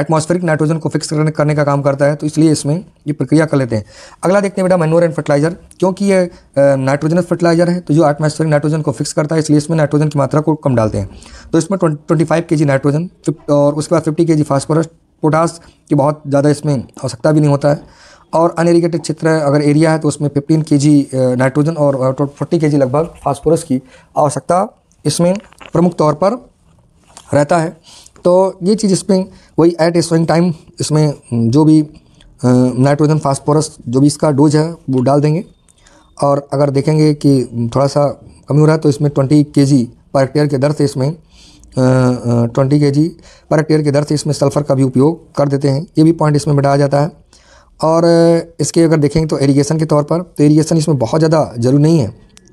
एटमॉस्फेरिक नाइट्रोजन को फिक्स करने का काम करता है तो इसलिए इसमें ये प्रक्रिया कर लेते हैं अगला देखते हैं बेटा मैनोर एंड फर्टिलाइजर क्योंकि ये नाइट्रोजनस फर्टिलाइजर है तो जो एटमॉस्फेरिक नाइट्रोजन को फिक्स करता है इसलिए इसमें नाइट्रोजन की मात्रा को कम डालते हैं तो इसमें ट्वेंटी फाइव के जी नाइट्रोजन और उसके बाद फिफ्टी के जी फास्फोरस पोटास की बहुत ज़्यादा इसमें आवश्यकता भी नहीं होता है और अनएरिगेटेड क्षेत्र अगर एरिया है तो उसमें फिफ्टीन के जी नाइट्रोजन और फोर्टी के जी लगभग फॉस्फोरस की आवश्यकता इसमें प्रमुख तौर पर रहता है तो ये चीज़ इसमें वही एट ए स्विंग टाइम इसमें जो भी नाइट्रोजन फास्फोरस जो भी इसका डोज है वो डाल देंगे और अगर देखेंगे कि थोड़ा सा कमी हो रहा है तो इसमें ट्वेंटी के जी पर हेक्टेयर के दर से इसमें ट्वेंटी के जी पर हेक्टेयर के दर से इसमें सल्फ़र का भी उपयोग कर देते हैं ये भी पॉइंट इसमें बढ़ाया जाता है और इसके अगर देखेंगे तो एरीगेशन के तौर पर तो एरीगेशन इसमें बहुत ज़्यादा जरूरी नहीं है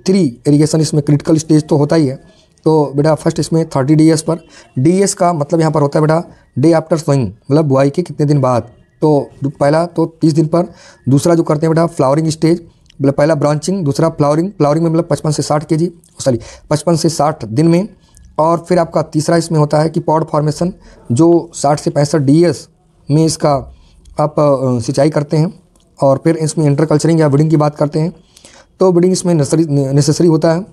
थ्री एरीगेशन इसमें क्रिटिकल स्टेज तो होता ही है तो बेटा फर्स्ट इसमें थर्टी डी पर डी का मतलब यहाँ पर होता है बेटा डे आफ्टर सोइंग मतलब बुआई के कितने दिन बाद तो पहला तो तीस दिन पर दूसरा जो करते हैं बेटा फ्लावरिंग स्टेज मतलब पहला ब्रांचिंग दूसरा फ्लावरिंग फ्लावरिंग में मतलब पचपन से साठ के जी सॉरी पचपन से साठ दिन में और फिर आपका तीसरा इसमें होता है कि पॉड फॉर्मेशन जो साठ से पैंसठ डी में इसका आप सिंचाई करते हैं और फिर इसमें इंटर कल्चरिंग या विडिंग की बात करते हैं तो विडिंग इसमें नेसेसरी होता है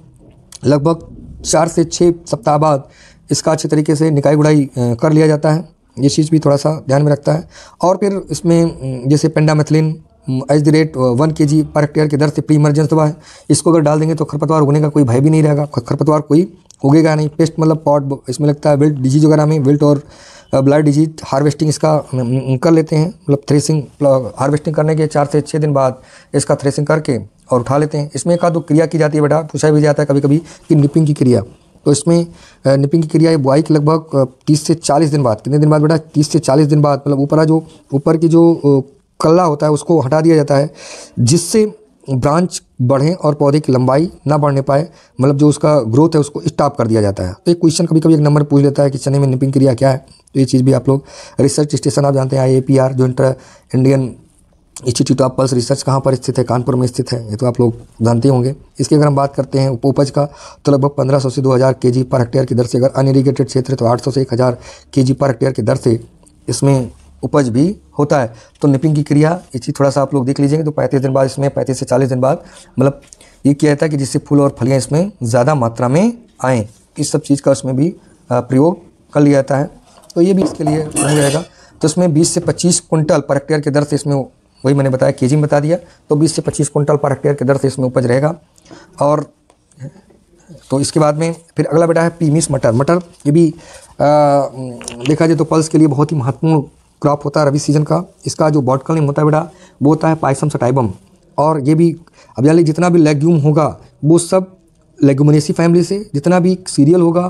लगभग चार से छः सप्ताह बाद इसका अच्छे तरीके से निकाई गुड़ाई कर लिया जाता है ये चीज़ भी थोड़ा सा ध्यान में रखता है और फिर इसमें जैसे pendimethalin at the rate one K G पर हेक्टेयर की दर से प्री इमरजेंस दवा है इसको अगर डाल देंगे तो खरपतवार उगने का कोई भय भी नहीं रहेगा खरपतवार कोई उगेगा नहीं पेस्ट मतलब पॉट इसमें लगता है विल्ट डिजीज वगैरह में विल्ट और ब्लड डिजीज हार्वेस्टिंग इसका कर लेते हैं मतलब थ्रेसिंग हार्वेस्टिंग मतलब करने के चार से छः दिन बाद इसका थ्रेसिंग करके और उठा लेते हैं इसमें एक आधो क्रिया की जाती है बेटा पूछा भी जाता है कभी कभी कि निपिंग की क्रिया तो इसमें निपिंग की क्रिया बुआई के लगभग तीस से चालीस दिन बाद कितने दिन बाद बेटा तीस से चालीस दिन बाद मतलब ऊपर जो ऊपर की जो कल्ला होता है उसको हटा दिया जाता है जिससे ब्रांच बढ़ें और पौधे की लंबाई ना बढ़ने पाए मतलब जो उसका ग्रोथ है उसको स्टॉप कर दिया जाता है तो एक क्वेश्चन कभी कभी एक नंबर पूछ लेता है कि चने में निपिंग क्रिया क्या है तो ये चीज़ भी आप लोग रिसर्च स्टेशन आप जानते हैं आई जो inter Indian Institute of Pulse Research कहाँ पर स्थित है कानपुर में स्थित है ये तो आप लोग जानते होंगे इसकी अगर हम बात करते हैं उपज का तो लगभग 1500 से 2000 केजी पर हेक्टेयर की दर से अगर अनइरीगेटेड क्षेत्र है तो 800 से 1000 केजी पर हेक्टेयर की दर से इसमें उपज भी होता है तो निपिंग की क्रिया ये चीज़ थोड़ा सा आप लोग देख लीजिएगा तो पैंतीस दिन बाद इसमें पैंतीस से चालीस दिन बाद मतलब ये किया जाता है कि जिससे फूल और फलियाँ इसमें ज़्यादा मात्रा में आएँ इस सब चीज़ का उसमें भी प्रयोग कर लिया जाता है तो ये भी इसके लिए नहीं रहेगा तो इसमें बीस से पच्चीस कुंटल पर हेक्टेयर के दर से इसमें वही मैंने बताया के में बता दिया तो बीस से पच्चीस कुंटल पर हेक्टेयर के दर से इसमें उपज रहेगा और तो इसके बाद में फिर अगला बेटा है पीमिस मटर मटर ये भी आ, देखा जाए तो पल्स के लिए बहुत ही महत्वपूर्ण क्रॉप होता है रबी सीजन का इसका जो बॉटकल नेम होता है बेटा वो होता है पाइसम सटाइबम और ये भी अब यानी जितना भी लेग्यूम होगा वो सब लेगुमनेसी फैमिली से जितना भी सीरियल होगा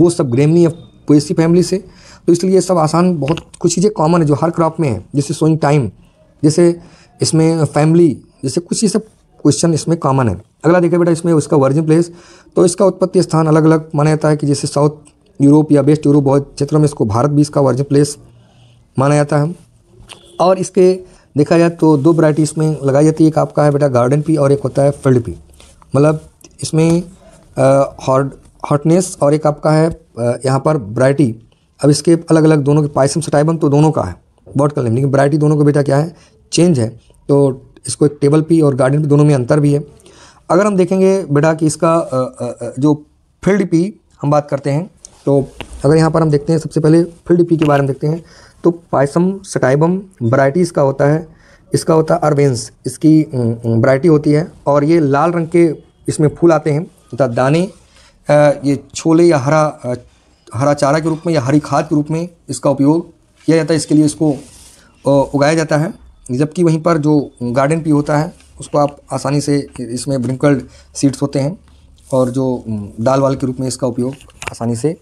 वो सब ग्रेमनी या पोएसी फैमिली से तो इसलिए ये सब आसान बहुत कुछ चीज़ें कॉमन है जो हर क्रॉप में है जैसे सोइंग टाइम जैसे इसमें फैमिली जैसे कुछ ही सब क्वेश्चन इसमें कॉमन है अगला देखिए बेटा इसमें उसका वर्जिन प्लेस तो इसका उत्पत्ति स्थान अलग अलग माना जाता है कि जैसे साउथ यूरोप या वेस्ट यूरोप बहुत क्षेत्रों में इसको भारत भी इसका वर्जिन प्लेस माना जाता है और इसके देखा जाए तो दो वरायटी इसमें लगाई जाती है एक आपका है बेटा गार्डन पी और एक होता है फील्ड पी मतलब इसमें हॉट हॉटनेस और एक आपका है यहाँ पर ब्राइटी अब इसके अलग अलग दोनों के पाइसम सटाइबम तो दोनों का है बॉट कर लेकिन ब्राइटी दोनों का बेटा क्या है चेंज है तो इसको एक टेबल पी और गार्डन पी दोनों में अंतर भी है अगर हम देखेंगे बेटा कि इसका जो फील्ड पी हम बात करते हैं तो अगर यहाँ पर हम देखते हैं सबसे पहले फील्ड पी के बारे में देखते हैं तो पाइसम सटाइबम वरायटी इसका होता है इसका होता है अरवेंस इसकी वरायटी होती है और ये लाल रंग के इसमें फूल आते हैं तथा दाने ये छोले या हरा हरा चारा के रूप में या हरी खाद के रूप में इसका उपयोग किया जाता है इसके लिए इसको उगाया जाता है जबकि वहीं पर जो गार्डन पी होता है उसको आप आसानी से इसमें ब्रिंकल्ड सीड्स होते हैं और जो दाल वाल के रूप में इसका उपयोग आसानी से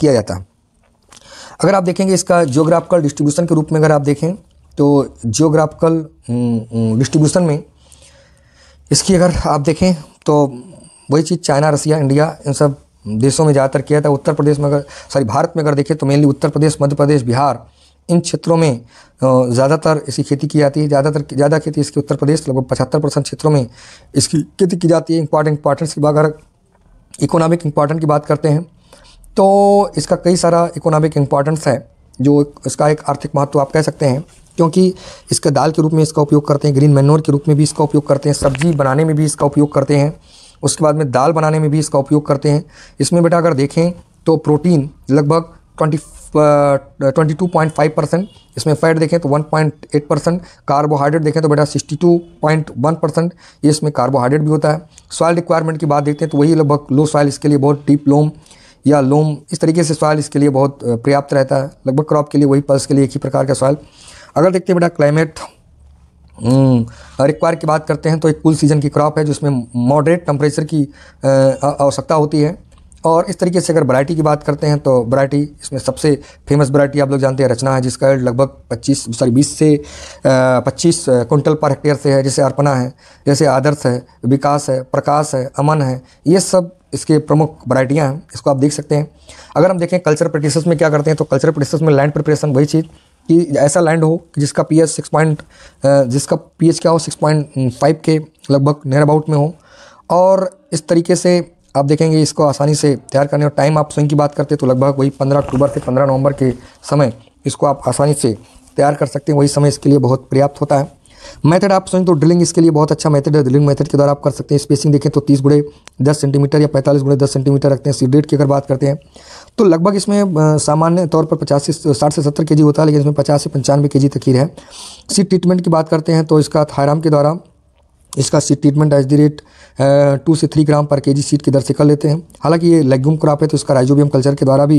किया जाता अगर आप देखेंगे इसका जियोग्राफिकल डिस्ट्रीब्यूशन के रूप में अगर आप देखें तो जियोग्राफिकल हम्म, डिस्ट्रीब्यूशन हम्म, में इसकी अगर आप देखें तो वही चीज़ चाइना रसिया इंडिया इन सब देशों में ज़्यादातर किया जाता है उत्तर प्रदेश में अगर सॉरी भारत में अगर देखें तो मेनली उत्तर प्रदेश मध्य प्रदेश बिहार इन क्षेत्रों में ज़्यादातर इसकी खेती की जाती है ज़्यादातर ज़्यादा खेती इसकी उत्तर प्रदेश लगभग पचहत्तर परसेंट क्षेत्रों में इसकी खेती की जाती है इंपॉर्टेंट इंपॉर्टेंस की अगर इकोनॉमिक इंपॉर्टेंट की बात करते हैं तो इसका कई सारा इकोनॉमिक इम्पॉर्टेंस है जो इसका एक आर्थिक महत्व आप कह सकते हैं क्योंकि इसका दाल के रूप में इसका उपयोग करते हैं ग्रीन मैनोर के रूप में भी इसका उपयोग करते हैं सब्जी बनाने में भी इसका उपयोग करते हैं उसके बाद में दाल बनाने में भी इसका उपयोग करते हैं इसमें बेटा अगर देखें तो प्रोटीन लगभग twenty twenty two point five percent इसमें फैट देखें तो one point eight percent carbohydrate देखें तो बेटा sixty two point one percent ये इसमें कार्बोहाइड्रेट भी होता है सॉइल रिक्वायरमेंट की बात देखते हैं तो वही लगभग लो सॉइल इसके लिए बहुत डीप लोम या लोम इस तरीके से सॉइल इसके लिए बहुत पर्याप्त रहता है लगभग क्रॉप के लिए वही पल्स के लिए एक ही प्रकार का सॉइल अगर देखते हैं बेटा क्लाइमेट रिक्वायर हम्म, की बात करते हैं तो एक कुल सीजन की क्रॉप है जिसमें मॉडरेट टेम्परेचर की आवश्यकता होती है और इस तरीके से अगर वरायटी की बात करते हैं तो वरायटी इसमें सबसे फेमस वरायटी आप लोग जानते हैं रचना है जिसका लगभग 25 सॉरी 20 से 25 कुंटल पर हेक्टेयर से है जैसे अर्पणा है जैसे आदर्श है विकास है प्रकाश है अमन है ये सब इसके प्रमुख वराइटियाँ हैं इसको आप देख सकते हैं अगर हम देखें कल्चर प्रैक्टिस में क्या करते हैं तो कल्चर प्रैक्टिस में लैंड प्रिपरेशन वही चीज़ कि ऐसा लैंड हो जिसका पी एच सिक्स पॉइंट जिसका पी एच क्या हो सिक्स पॉइंट फाइव के लगभग नियर अबाउट में हो और इस तरीके से आप देखेंगे इसको आसानी से तैयार करने और टाइम आप स्विंग की बात करते हैं तो लगभग वही पंद्रह अक्टूबर से पंद्रह नवंबर के समय इसको आप आसानी से तैयार कर सकते हैं वही समय इसके लिए बहुत पर्याप्त होता है मेथड आप सोचें तो ड्रिलिंग इसके लिए बहुत अच्छा मेथड है ड्रिलिंग मेथड के द्वारा आप कर सकते हैं स्पेसिंग देखें तो तीस गुड़े दस सेंटीमीटर या पैंतालीस गुड़े दस सेंटीमीटर रखते हैं डेट की अगर बात करते हैं तो लगभग इसमें सामान्य तौर पर पचास से साठ से सत्तर के होता है लेकिन इसमें पचास से पंचानवे के जी तक ही है सी ट्रीटमेंट की बात करते हैं तो इसका थायराम के द्वारा इसका seed treatment at the rate two से थ्री ग्राम पर केजी सीड की दर से कर लेते हैं हालांकि ये लेग्यूम क्रॉप है तो इसका राइजोबियम कल्चर के द्वारा भी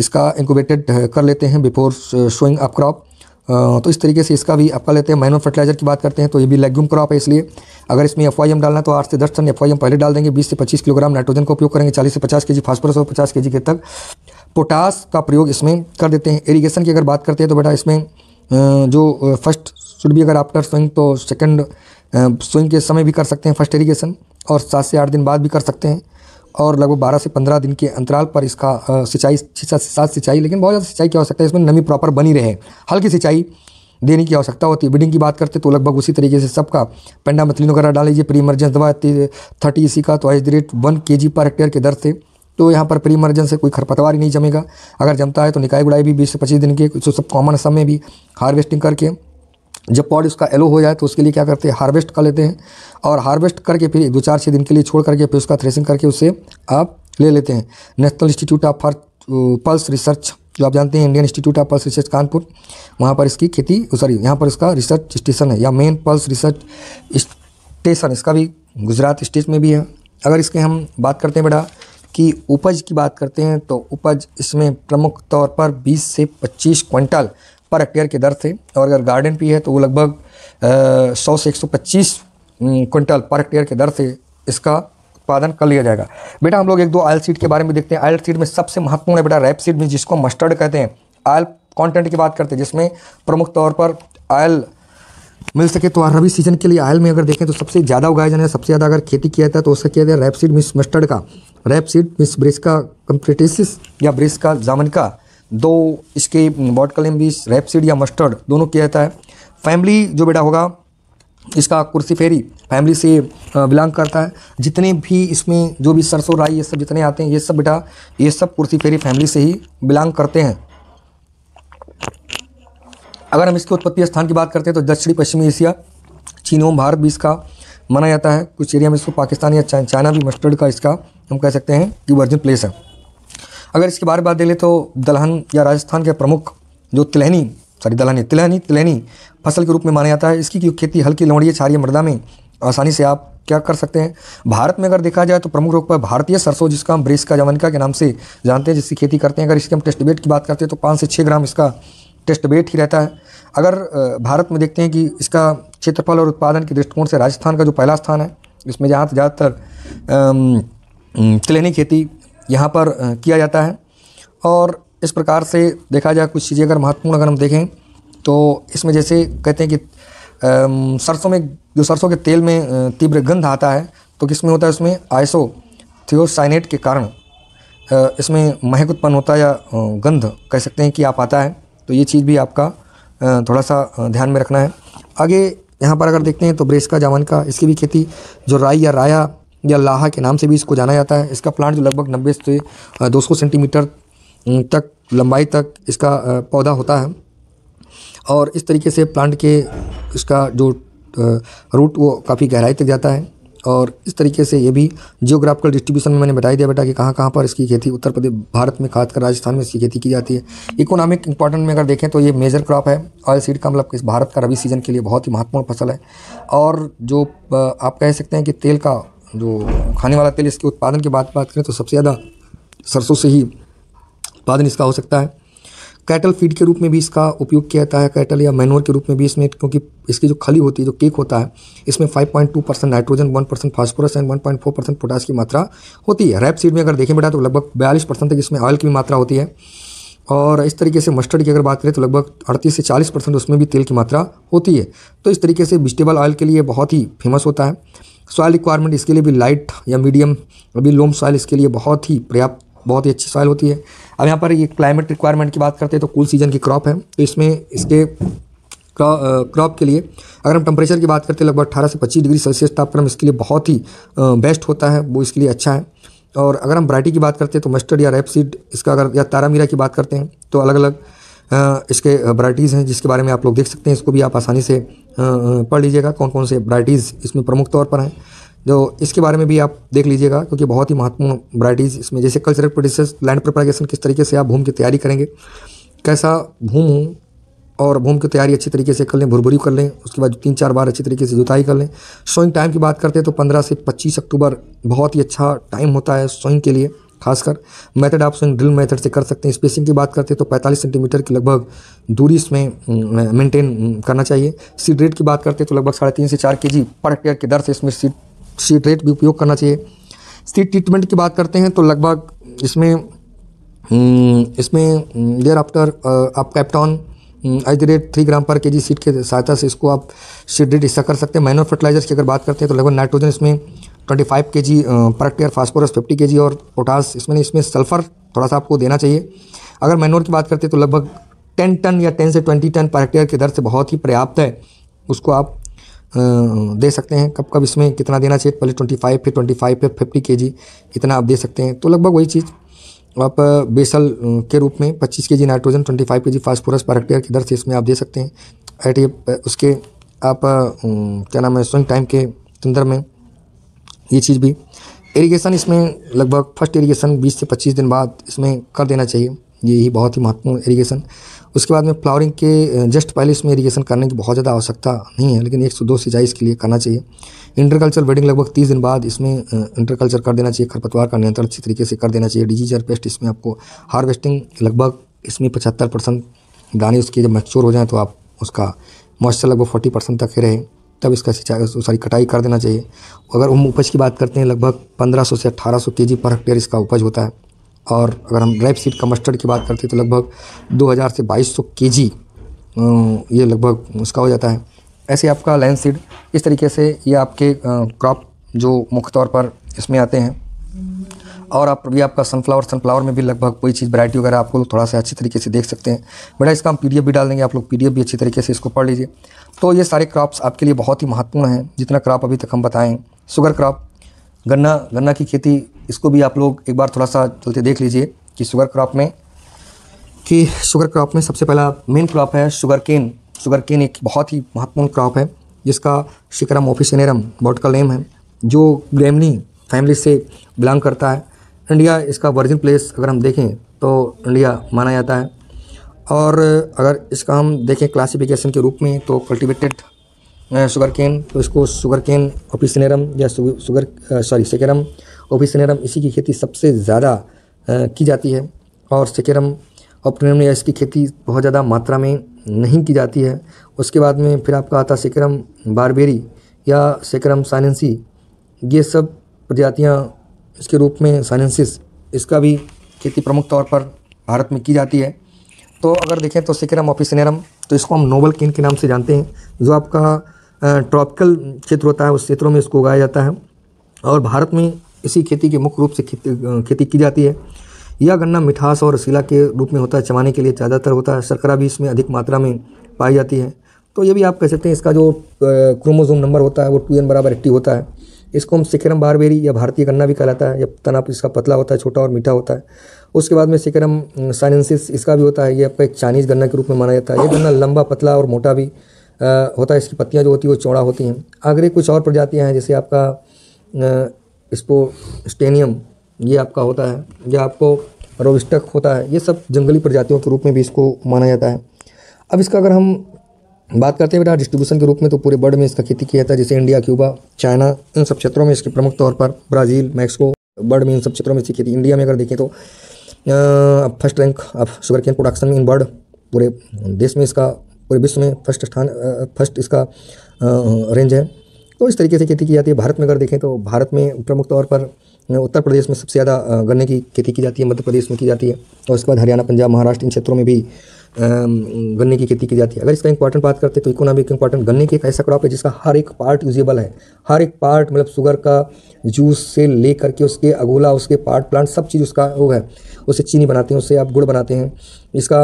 इसका इंकोबेटेड कर लेते हैं बिफोर शोइंग अप क्रॉप तो इस तरीके से इसका भी आपका लेते हैं मैनुअल फर्टिलाइजर की बात करते हैं तो ये भी लेग्यूम क्रॉप है इसलिए अगर इसमें एफ डालना है तो आठ से दस टन एफ पहले डाल देंगे बीस से पच्चीस किलोग्राम नाइट्रोजन का उपयोग करेंगे चालीस से पचास के जी फास्फोरस और पचास के के तक पोटास का प्रयोग इसमें कर देते हैं इरीगेशन की अगर बात करते हैं तो बेटा इसमें जो फर्स्ट शुड भी अगर आफ्टर स्विंग तो सेकेंड स्विंग के समय भी कर सकते हैं फर्स्ट इरीगेशन और सात से आठ दिन बाद भी कर सकते हैं और लगभग बारह से पंद्रह दिन के अंतराल पर इसका सिंचाई साथ सात सिंचाई लेकिन बहुत ज़्यादा सिंचाई की आवश्यकता है इसमें नमी प्रॉपर बनी रहे हल्की सिंचाई देने की आवश्यकता होती है बिडिंग की बात करते तो लगभग उसी तरीके से सबका पेंडा मथलिन वगैरह डाल लीजिए प्री इमरजेंस दवा थर्टी सी का तो as the rate one K G per hectare के दर से तो यहाँ पर प्री इमरजेंस से कोई खरपतवार ही नहीं जमेगा अगर जमता है तो निकाय गुड़ाई भी बीस से पच्चीस दिन के तो सब कॉमन समय भी हार्वेस्टिंग करके जब पॉड इसका एलो हो जाए तो उसके लिए क्या करते हैं हार्वेस्ट कर लेते हैं और हार्वेस्ट करके फिर दो चार छः दिन के लिए छोड़ करके फिर उसका थ्रेसिंग करके उसे आप ले लेते हैं National Institute of Pulse Research जो आप जानते हैं Indian Institute of Pulse Research Kanpur वहाँ पर इसकी खेती सॉरी यहाँ पर इसका रिसर्च स्टेशन है या मेन पल्स रिसर्च स्टेशन इसका भी गुजरात स्टेट में भी है अगर इसके हम बात करते हैं बेटा कि उपज की बात करते हैं तो उपज इसमें प्रमुख तौर पर 20 से 25 क्विंटल पर हेक्टेयर के दर से और अगर गार्डन भी है तो वो लगभग सौ से एक सौ पच्चीस क्विंटल पर हेक्टेयर के दर से इसका उत्पादन कर लिया जाएगा बेटा हम लोग एक दो आयल सीड के बारे में देखते हैं आयल सीड में सबसे महत्वपूर्ण है बेटा रैप सीड में जिसको मस्टर्ड कहते हैं आयल कॉन्टेंट की बात करते हैं जिसमें प्रमुख तौर पर आयल मिल सके तो रबी सीजन के लिए आयल में अगर देखें तो सबसे ज़्यादा उगाया जाने सबसे ज़्यादा अगर खेती किया जाता है तो उसका किया जाए रैपसीड मिस मस्टर्ड का रैपसीड मिस का कंप्रेटिस या का जामन का दो इसके बॉट कलम भी रेपसीड या मस्टर्ड दोनों किया जाता है फैमिली जो बेटा होगा इसका कुर्सी फेरी फैमिली से बिलोंग करता है जितने भी इसमें जो भी सरसों राई ये सब जितने आते हैं ये सब बेटा ये सब कुर्सी फेरी फैमिली से ही बिलोंग करते हैं अगर हम इसके उत्पत्ति स्थान की बात करते हैं तो दक्षिणी पश्चिमी एशिया चीन ओम भारत भी इसका माना जाता है कुछ एरिया में इसको पाकिस्तान या चाइना भी मस्टर्ड का इसका हम कह सकते हैं कि वर्जिन प्लेस है अगर इसके बारे में बात देखें तो दलहन या राजस्थान के प्रमुख जो तिलहनी सॉरी दलहनी तिलहनी तिलहनी फसल के रूप में माना जाता है इसकी खेती हल्की लौड़ी क्षारीय मृदा में आसानी से आप क्या कर सकते हैं भारत में अगर देखा जाए तो प्रमुख रूप पर भारतीय सरसों जिसका हम का जमनका के नाम से जानते हैं जिसकी खेती करते हैं अगर इसके हम टेस्ट बेट की बात करते हैं तो पाँच से छः ग्राम इसका टेस्ट बेट ही रहता है अगर भारत में देखते हैं कि इसका क्षेत्रफल और उत्पादन के दृष्टिकोण से राजस्थान का जो पहला स्थान है इसमें जहाँ ज़्यादातर तिलहनी खेती यहाँ पर किया जाता है और इस प्रकार से देखा जाए कुछ चीज़ें अगर महत्वपूर्ण अगर हम देखें तो इसमें जैसे कहते हैं कि सरसों में जो सरसों के तेल में तीव्र गंध आता है तो किस में होता है उसमें आइसो थियोसाइनेट के कारण इसमें महक उत्पन्न होता है या गंध कह सकते हैं कि आप आता है तो ये चीज़ भी आपका थोड़ा सा ध्यान में रखना है आगे यहाँ पर अगर देखते हैं तो ब्रेस का जामन का इसकी भी खेती जो राई या राया या लाहा के नाम से भी इसको जाना जाता है इसका प्लांट जो लगभग नब्बे से दो सेंटीमीटर तक लंबाई तक इसका पौधा होता है और इस तरीके से प्लांट के इसका जो रूट वो काफ़ी गहराई तक जाता है और इस तरीके से ये भी जियोग्राफिकल डिस्ट्रीब्यूशन में मैंने बताया दिया बेटा कि कहाँ कहाँ पर इसकी खेती उत्तर प्रदेश भारत में खासकर राजस्थान में इसकी खेती की जाती है इकोनॉमिक इंपॉर्टेंट में अगर देखें तो ये मेजर क्रॉप है ऑयल सीड का मतलब इस भारत का रबी सीजन के लिए बहुत ही महत्वपूर्ण फसल है और जो आप कह सकते हैं कि तेल का जो खाने वाला तेल इसके उत्पादन की बात बात करें तो सबसे ज़्यादा सरसों से ही उत्पादन इसका हो सकता है कैटल फीड के रूप में भी इसका उपयोग किया जाता है कैटल या मैनोर के रूप में भी इसमें क्योंकि इसकी जो खली होती है जो केक होता है इसमें 5.2 percent nitrogen 1 percent phosphorus and 1.4 percent potash की मात्रा होती है रैप सीड में अगर देखें बेटा तो लगभग बयालीस परसेंट तक इसमें ऑयल की मात्रा होती है और इस तरीके से मस्टर्ड की अगर बात करें तो लगभग अड़तीस से चालीस परसेंट उसमें भी तेल की मात्रा होती है तो इस तरीके से वेजिटेबल ऑयल के लिए बहुत ही फेमस होता है सॉयल रिक्वायरमेंट इसके लिए भी लाइट या मीडियम अभी लोम सॉयल इसके लिए बहुत ही पर्याप्त बहुत ही अच्छी सॉयल होती है अब यहाँ पर ये क्लाइमेट रिक्वायरमेंट की बात करते हैं तो कूल सीजन की क्रॉप है तो इसमें इसके क्रॉप के लिए अगर हम टेम्परेचर की बात करते हैं लगभग अठारह से पच्चीस डिग्री सेल्सियस तापक्रम इसके लिए बहुत ही बेस्ट होता है वो इसके लिए अच्छा है और अगर हम वरायटी की बात करते हैं तो मस्टर्ड या रेपसीड इसका अगर या तारामीरा की बात करते हैं तो अलग अलग इसके वराइटीज़ हैं जिसके बारे में आप लोग देख सकते हैं इसको भी आप आसानी से पढ़ लीजिएगा कौन कौन से वराइटीज़ इसमें प्रमुख तौर पर हैं जो इसके बारे में भी आप देख लीजिएगा क्योंकि बहुत ही महत्वपूर्ण वराइटीज़ इसमें जैसे कल्चरल प्रोड्यूस लैंड प्रपागेशन किस तरीके से आप भूमि की तैयारी करेंगे कैसा भूम हूँ और भूमि की तैयारी अच्छी तरीके से कर लें भुरभुरी कर लें उसके बाद तीन चार बार अच्छी तरीके से जुताई कर लें सोइंग टाइम की बात करते हैं तो पंद्रह से पच्चीस अक्टूबर बहुत ही अच्छा टाइम होता है सोइंग के लिए खासकर मेथड आप स्विंग ड्रिल मेथड से कर सकते हैं स्पेसिंग की बात करते हैं तो 45 सेंटीमीटर की लगभग दूरी इसमें मेंटेन करना चाहिए सीड रेट की बात करते हैं तो लगभग साढ़े तीन से चार के पर हेक्टेयर की दर से इसमें सीड सीड रेट भी उपयोग करना चाहिए सीड ट्रीटमेंट की बात करते हैं तो लगभग इसमें इसमें डेयर आफ्टर आप captan at the rate three gram पर के जी सीट के सहायता से इसको आप सीड रेट हिस्सा कर सकते हैं मैनर फर्टिलाइजर्स की अगर बात करते हैं तो लगभग नाइट्रोजन इसमें ट्वेंटी फाइव के जी परक्टेयर फास्फोरस फिफ्टी के जी और पोटास इसमें इसमें सल्फ़र थोड़ा सा आपको देना चाहिए अगर मैनोर की बात करते हैं तो लगभग टेन टन या टेन से ट्वेंटी टन पर हेक्टेयर की दर से बहुत ही पर्याप्त है उसको आप दे सकते हैं कब कब इसमें कितना देना चाहिए पहले ट्वेंटी फाइव फिर ट्वेंटी फाइव फिर फिफ्टी के जी इतना आप दे सकते हैं तो लगभग वही चीज़ आप बेसल के रूप में पच्चीस के जी नाइट्रोजन ट्वेंटी फाइव के जी फास्फोरस पर हेक्टेयर की दर से इसमें आप दे सकते हैं एट उसके आप क्या नाम है स्विंग टाइम के संदर्भ में ये चीज़ भी इरीगेशन इसमें लगभग फर्स्ट इरीगेशन बीस से पच्चीस दिन बाद इसमें कर देना चाहिए यही बहुत ही महत्वपूर्ण इरीगेशन उसके बाद में फ्लावरिंग के जस्ट पहले इसमें इरीगेशन करने की बहुत ज़्यादा आवश्यकता नहीं है लेकिन एक सौ दो सिंचाई इसके लिए करना चाहिए इंटरकल्चर वेडिंग लगभग तीस दिन बाद इसमें इंटरकल्चर कर देना चाहिए खरपतवार का नियंत्रण अच्छी तरीके से कर देना चाहिए डिजीज और पेस्ट इसमें आपको हार्वेस्टिंग लगभग इसमें पचहत्तर परसेंट दाने उसके जब मैच्योर हो जाएँ तो आप उसका मॉइस्चर लगभग फोर्टी परसेंट तक ही रहे तब इसका सिंचाई सॉरी कटाई कर देना चाहिए अगर हम उपज की बात करते हैं लगभग 1500 से 1800 केजी पर हेक्टेयर इसका उपज होता है और अगर हम रैप सीड का मस्टर्ड की बात करते हैं तो लगभग 2000 से 2200 केजी ये लगभग उसका हो जाता है ऐसे आपका लैंड सीड इस तरीके से ये आपके क्रॉप जो मुख्य तौर पर इसमें आते हैं और आप भी आपका सनफ्लावर सनफ्लावर में भी लगभग कोई चीज़ वैरायटी वगैरह आपको थोड़ा सा अच्छी तरीके से देख सकते हैं बेटा इसका हम पी भी डाल देंगे आप लोग पी भी अच्छी तरीके से इसको पढ़ लीजिए तो ये सारे क्रॉप्स आपके लिए बहुत ही महत्वपूर्ण हैं जितना क्रॉप अभी तक हम बताएँ शुगर क्रॉप गन्ना गन्ना की खेती इसको भी आप लोग एक बार थोड़ा सा चलते देख लीजिए कि शुगर क्रॉप में कि शुगर क्रॉप में सबसे पहला मेन क्रॉप है शुगर केन शुगर केन एक बहुत ही महत्वपूर्ण क्रॉप है जिसका शिकरम ऑफिसनेरम बॉट का नेम है जो ग्रेमनी फैमिली से बिलोंग करता है इंडिया इसका वर्जिन प्लेस अगर हम देखें तो इंडिया माना जाता है और अगर इसका हम देखें क्लासिफिकेशन के रूप में तो कल्टिवेटेड शुगर केन तो इसको शुगर केन ओपिसनेरम या शुगर सॉरी सेकेरम ओपिसनेरम इसी की खेती सबसे ज़्यादा की जाती है और सेकेरम ओपिसनेरम या इसकी खेती बहुत ज़्यादा मात्रा में नहीं की जाती है उसके बाद में फिर आपका आता सेकेरम बारबेरी या सेकेरम साइनेंसी ये सब प्रजातियाँ इसके रूप में साइनेंसिस इसका भी खेती प्रमुख तौर पर भारत में की जाती है तो अगर देखें तो सिकरम ऑफिसनेरम तो इसको हम नोबल किन के नाम से जानते हैं जो आपका ट्रॉपिकल क्षेत्र होता है उस क्षेत्रों में इसको उगाया जाता है और भारत में इसी खेती के मुख्य रूप से खेती खेती की जाती है यह गन्ना मिठास और रसीला के रूप में होता है चबाने के लिए ज़्यादातर होता है शर्करा भी इसमें अधिक मात्रा में पाई जाती है तो ये भी आप कह सकते हैं इसका जो क्रोमोजोम नंबर होता है वो टू एन बराबर एट्टी होता है इसको हम सिकरम बारबेरी या भारतीय गन्ना भी कहलाता है जब तना इसका पतला होता है छोटा और मीठा होता है उसके बाद में सिकरम साइनेंसिस इसका भी होता है ये आपका एक चाइनीज़ गन्ना के रूप में माना जाता है ये गन्ना लंबा पतला और मोटा भी आ, होता है इसकी पत्तियाँ जो होती है वो चौड़ा होती हैं आगरे कुछ और प्रजातियाँ हैं जैसे आपका इसको स्टेनियम ये आपका होता है या आपको रोविस्टक होता है ये सब जंगली प्रजातियों के रूप में भी इसको माना जाता है अब इसका अगर हम बात करते हैं बेटा डिस्ट्रीब्यूशन के रूप में तो पूरे वर्ल्ड में इसका खेती किया जाता है जैसे इंडिया क्यूबा चाइना इन सब क्षेत्रों में इसके प्रमुख तौर पर ब्राज़ील मैक्सिको वर्ल्ड में इन सब क्षेत्रों में इसकी खेती इंडिया में अगर देखें तो अब फर्स्ट रैंक अब शुगर केन प्रोडक्शन में इन वर्ल्ड पूरे देश में इसका पूरे विश्व में फर्स्ट स्थान फर्स्ट इसका रेंज है तो इस तरीके से खेती की जाती है भारत में अगर देखें तो भारत में प्रमुख तौर पर उत्तर प्रदेश में सबसे ज़्यादा गन्ने की खेती की जाती है मध्य प्रदेश में की जाती है और उसके बाद हरियाणा पंजाब महाराष्ट्र इन क्षेत्रों में भी गन्ने की खेती की जाती है अगर इसका इंपॉर्टेंट बात करते हैं तो इकोनॉमिक इंपॉर्टेंट गन्ने की एक ऐसा क्रॉप है जिसका हर एक पार्ट यूजेबल है हर एक पार्ट मतलब शुगर का जूस से ले करके उसके अगोला उसके पार्ट प्लांट सब चीज़ उसका वो है उससे चीनी बनाते हैं उससे आप गुड़ बनाते हैं इसका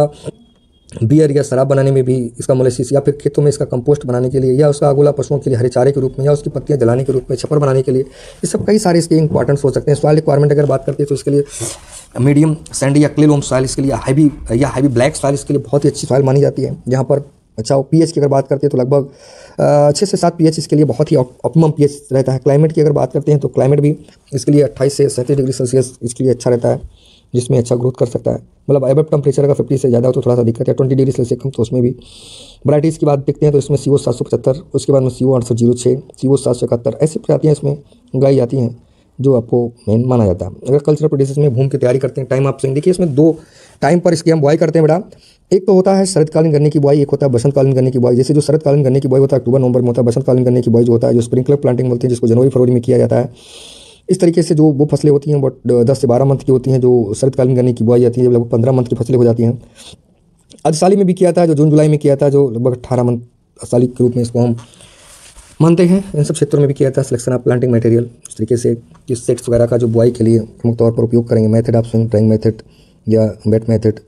बियर या शराब बनाने में भी इसका मोलेसिस या फिर खेतों में इसका कंपोस्ट बनाने के लिए या उसका अगोला पशुओं के लिए हरे चारे के रूप में या उसकी पत्तियाँ जलाने के रूप में छप्पर बनाने के लिए ये सब कई सारे इसके इंपॉर्टेंस हो सकते हैं सॉइल रिक्वायरमेंट अगर बात करते हैं तो इसके लिए मीडियम सैंड या क्ले लोम सॉइल इसके लिए हैवी या हैवी ब्लैक सॉइल इसके लिए बहुत ही अच्छी सॉइल मानी जाती है यहाँ पर अच्छा पी एच की अगर बात करते हैं तो लगभग छः से सात एच इसके लिए बहुत ही ऑप्टिमम एच रहता है क्लाइमेट की अगर बात करते हैं तो क्लाइमेट भी इसके लिए अट्ठाईस से सैंतीस डिग्री सेल्सियस इसके लिए अच्छा रहता है जिसमें अच्छा ग्रोथ कर सकता है मतलब एबब टेम्परेचर अगर फिफ्टी से ज़्यादा हो तो थोड़ा सा दिक्कत है ट्वेंटी डिग्री सेल्सियस कम तो उसमें भी वराइटीज़ की बात देखते हैं तो इसमें सी ओ सात सौ पचहत्तर उसके बाद में सी ओ आठ सौ जीरो छः सी ओ सात सौ इकहत्तर ऐसी प्रजातियाँ इसमें उगाई जाती हैं जो आपको मेन माना जाता है अगर कल्चरल प्रोड्यूस में भूम की तैयारी करते हैं टाइम आप सेंगे देखिए इसमें दो टाइम पर इसकी हम बुआई करते हैं बेटा एक तो होता है शरदकालीन गन्ने की बुआई एक होता है बसंतकालीन गन्ने की बुआई जैसे जो शरदकालीन गन्ने की बुआई होता है अक्टूबर नवंबर में होता है बसंतकालीन गन्ने की बुआई जो होता है जो स्प्रिंकलर प्लांटिंग बोलते हैं जिसको जनवरी फरवरी में किया जाता है इस तरीके से जो वो फसलें होती हैं बट दस से बारह मंथ की होती हैं जो शरतकालीन गन्ने की बुआई जाती है लगभग पंद्रह मंथ की फसलें हो जाती हैं साली में भी किया था जो जून जुलाई में किया था जो लगभग अट्ठारह मंथ साली के रूप में इसको हम मानते हैं इन सब क्षेत्रों में भी किया था सिलेक्शन ऑफ प्लांटिंग मटेरियल इस तरीके से किस सेट्स वगैरह का जो बुआई के लिए मुख्य तौर पर उपयोग करेंगे method of sowing drying method या बेट मेथड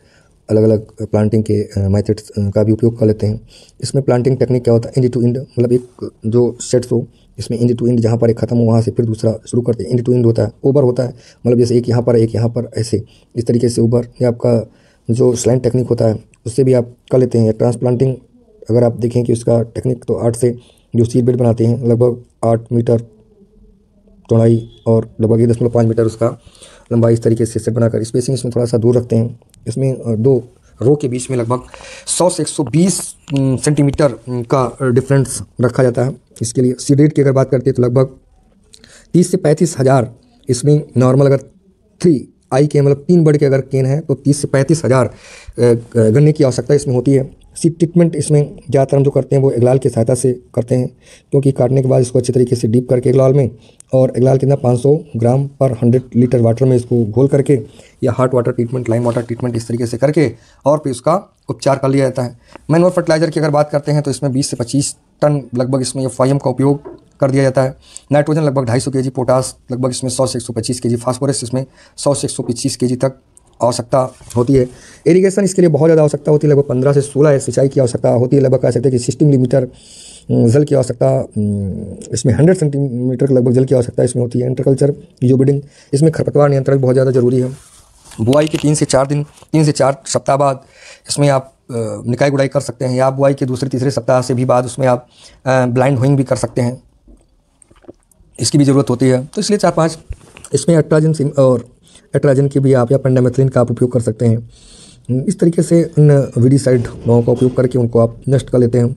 अलग अलग प्लांटिंग के मेथड्स का भी उपयोग कर लेते हैं इसमें प्लांटिंग टेक्निक क्या होता है इंड टू इंड मतलब एक जो सेट्स हो इसमें इंड टू इंड जहाँ पर एक खत्म हो वहाँ से फिर दूसरा शुरू करते हैं इंड टू इंड होता है ओवर होता है मतलब जैसे एक यहाँ पर एक यहाँ पर ऐसे इस तरीके से ओवर या आपका जो स्लाइन टेक्निक होता है उससे भी आप कर लेते हैं ट्रांसप्लांटिंग अगर आप देखें कि उसका टेक्निक तो आठ से जो सीट बेल्ट बनाते हैं लगभग आठ मीटर चौड़ाई और लगभग एक दशमलव पाँच मीटर उसका लंबाई इस तरीके से सेट बनाकर स्पेसिंग इसमें थोड़ा सा दूर रखते हैं इसमें दो रो के बीच में लगभग 100 से 120 सेंटीमीटर का डिफरेंस रखा जाता है इसके लिए सी रेट की अगर बात करते हैं तो लगभग तीस से पैंतीस हज़ार इसमें नॉर्मल अगर थ्री आई के मतलब तीन बड़ के अगर केन है तो तीस से पैंतीस हज़ार गन्ने की आवश्यकता इसमें होती है सी ट्रीटमेंट इसमें ज़्यादातर हम जो करते हैं वो एगलाल की सहायता से करते हैं क्योंकि काटने के बाद इसको अच्छे तरीके से डीप करके एगलाल में और लाल कितना 500 ग्राम पर 100 लीटर वाटर में इसको घोल करके या hot water treatment lime water treatment इस तरीके से करके और फिर उसका उपचार कर लिया जाता है मैनवर फर्टिलाइज़र की अगर बात करते हैं तो इसमें 20 से 25 टन लगभग इसमें फाइम का उपयोग कर दिया जाता है नाइट्रोजन लगभग के जी पोटास लगभग इसमें सौ से एक सौ के जी फास्फोरस इसमें सौ से के जी तक आवश्यकता होती है इरीगेशन इसके लिए बहुत ज़्यादा आवश्यकता होती है लगभग पंद्रह से सोलह सिंचाई की आवश्यकता होती है लगभग कह सकते हैं कि सिक्सटी मिलीमीटर हम्म, जल की आवश्यकता हम्म, इसमें हंड्रेड सेंटीमीटर के लगभग जल की आवश्यकता इसमें होती है इंटरकल्चर बिडिंग इसमें खरपतवार नियंत्रण बहुत ज़्यादा ज़रूरी है बुआई के तीन से चार दिन तीन से चार सप्ताह बाद इसमें आप निकाई गुड़ाई कर सकते हैं या बुआई के दूसरे तीसरे सप्ताह से भी बाद उसमें आप ब्लाइंड होइंग भी कर सकते हैं इसकी भी ज़रूरत होती है तो इसलिए चार पाँच इसमें एट्राजन और एट्राजन की भी आप या पेंडामेथिलिन का आप उपयोग कर सकते हैं हम्म, इस तरीके से इन वीडीसाइड दवाओं का उपयोग करके उनको आप नष्ट कर लेते हैं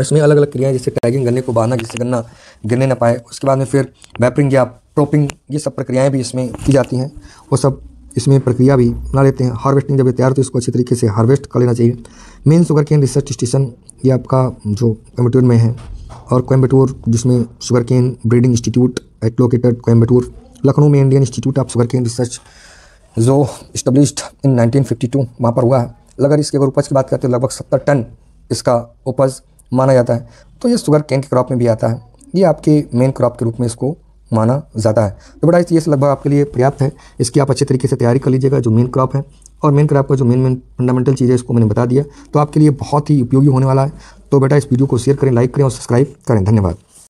इसमें अलग अलग क्रियाएं जैसे टैगिंग गन्ने को बांधना जिससे गन्ना गिरने ना पाए उसके बाद में फिर वैपरिंग या प्रोपिंग ये सब प्रक्रियाएं भी इसमें की जाती हैं वो सब इसमें प्रक्रिया भी बना लेते हैं हार्वेस्टिंग जब तैयार तो इसको अच्छे तरीके से हार्वेस्ट कर लेना चाहिए main sugarcane research station ये आपका जो कोयम्बटूर में है और कोयम्बटूर जिसमें sugarcane breeding institute at located Coimbatore Lucknow में Indian Institute of sugarcane research जो इस्टब्लिश इन टू वहाँ पर हुआ है अगर इसके अगर उपज की बात करते हैं तो लगभग सत्तर टन इसका उपज माना जाता है तो ये शुगर कैन के क्रॉप में भी आता है ये आपके मेन क्रॉप के रूप में इसको माना जाता है तो बड़ा ये लगभग आपके लिए पर्याप्त है इसकी आप अच्छे तरीके से तैयारी कर लीजिएगा जो मेन क्रॉप है और मेन क्रॉप का जो मेन मेन फंडामेंटल चीज़ है इसको मैंने बता दिया तो आपके लिए बहुत ही उपयोगी होने वाला है तो बेटा इस वीडियो को शेयर करें लाइक करें और सब्सक्राइब करें धन्यवाद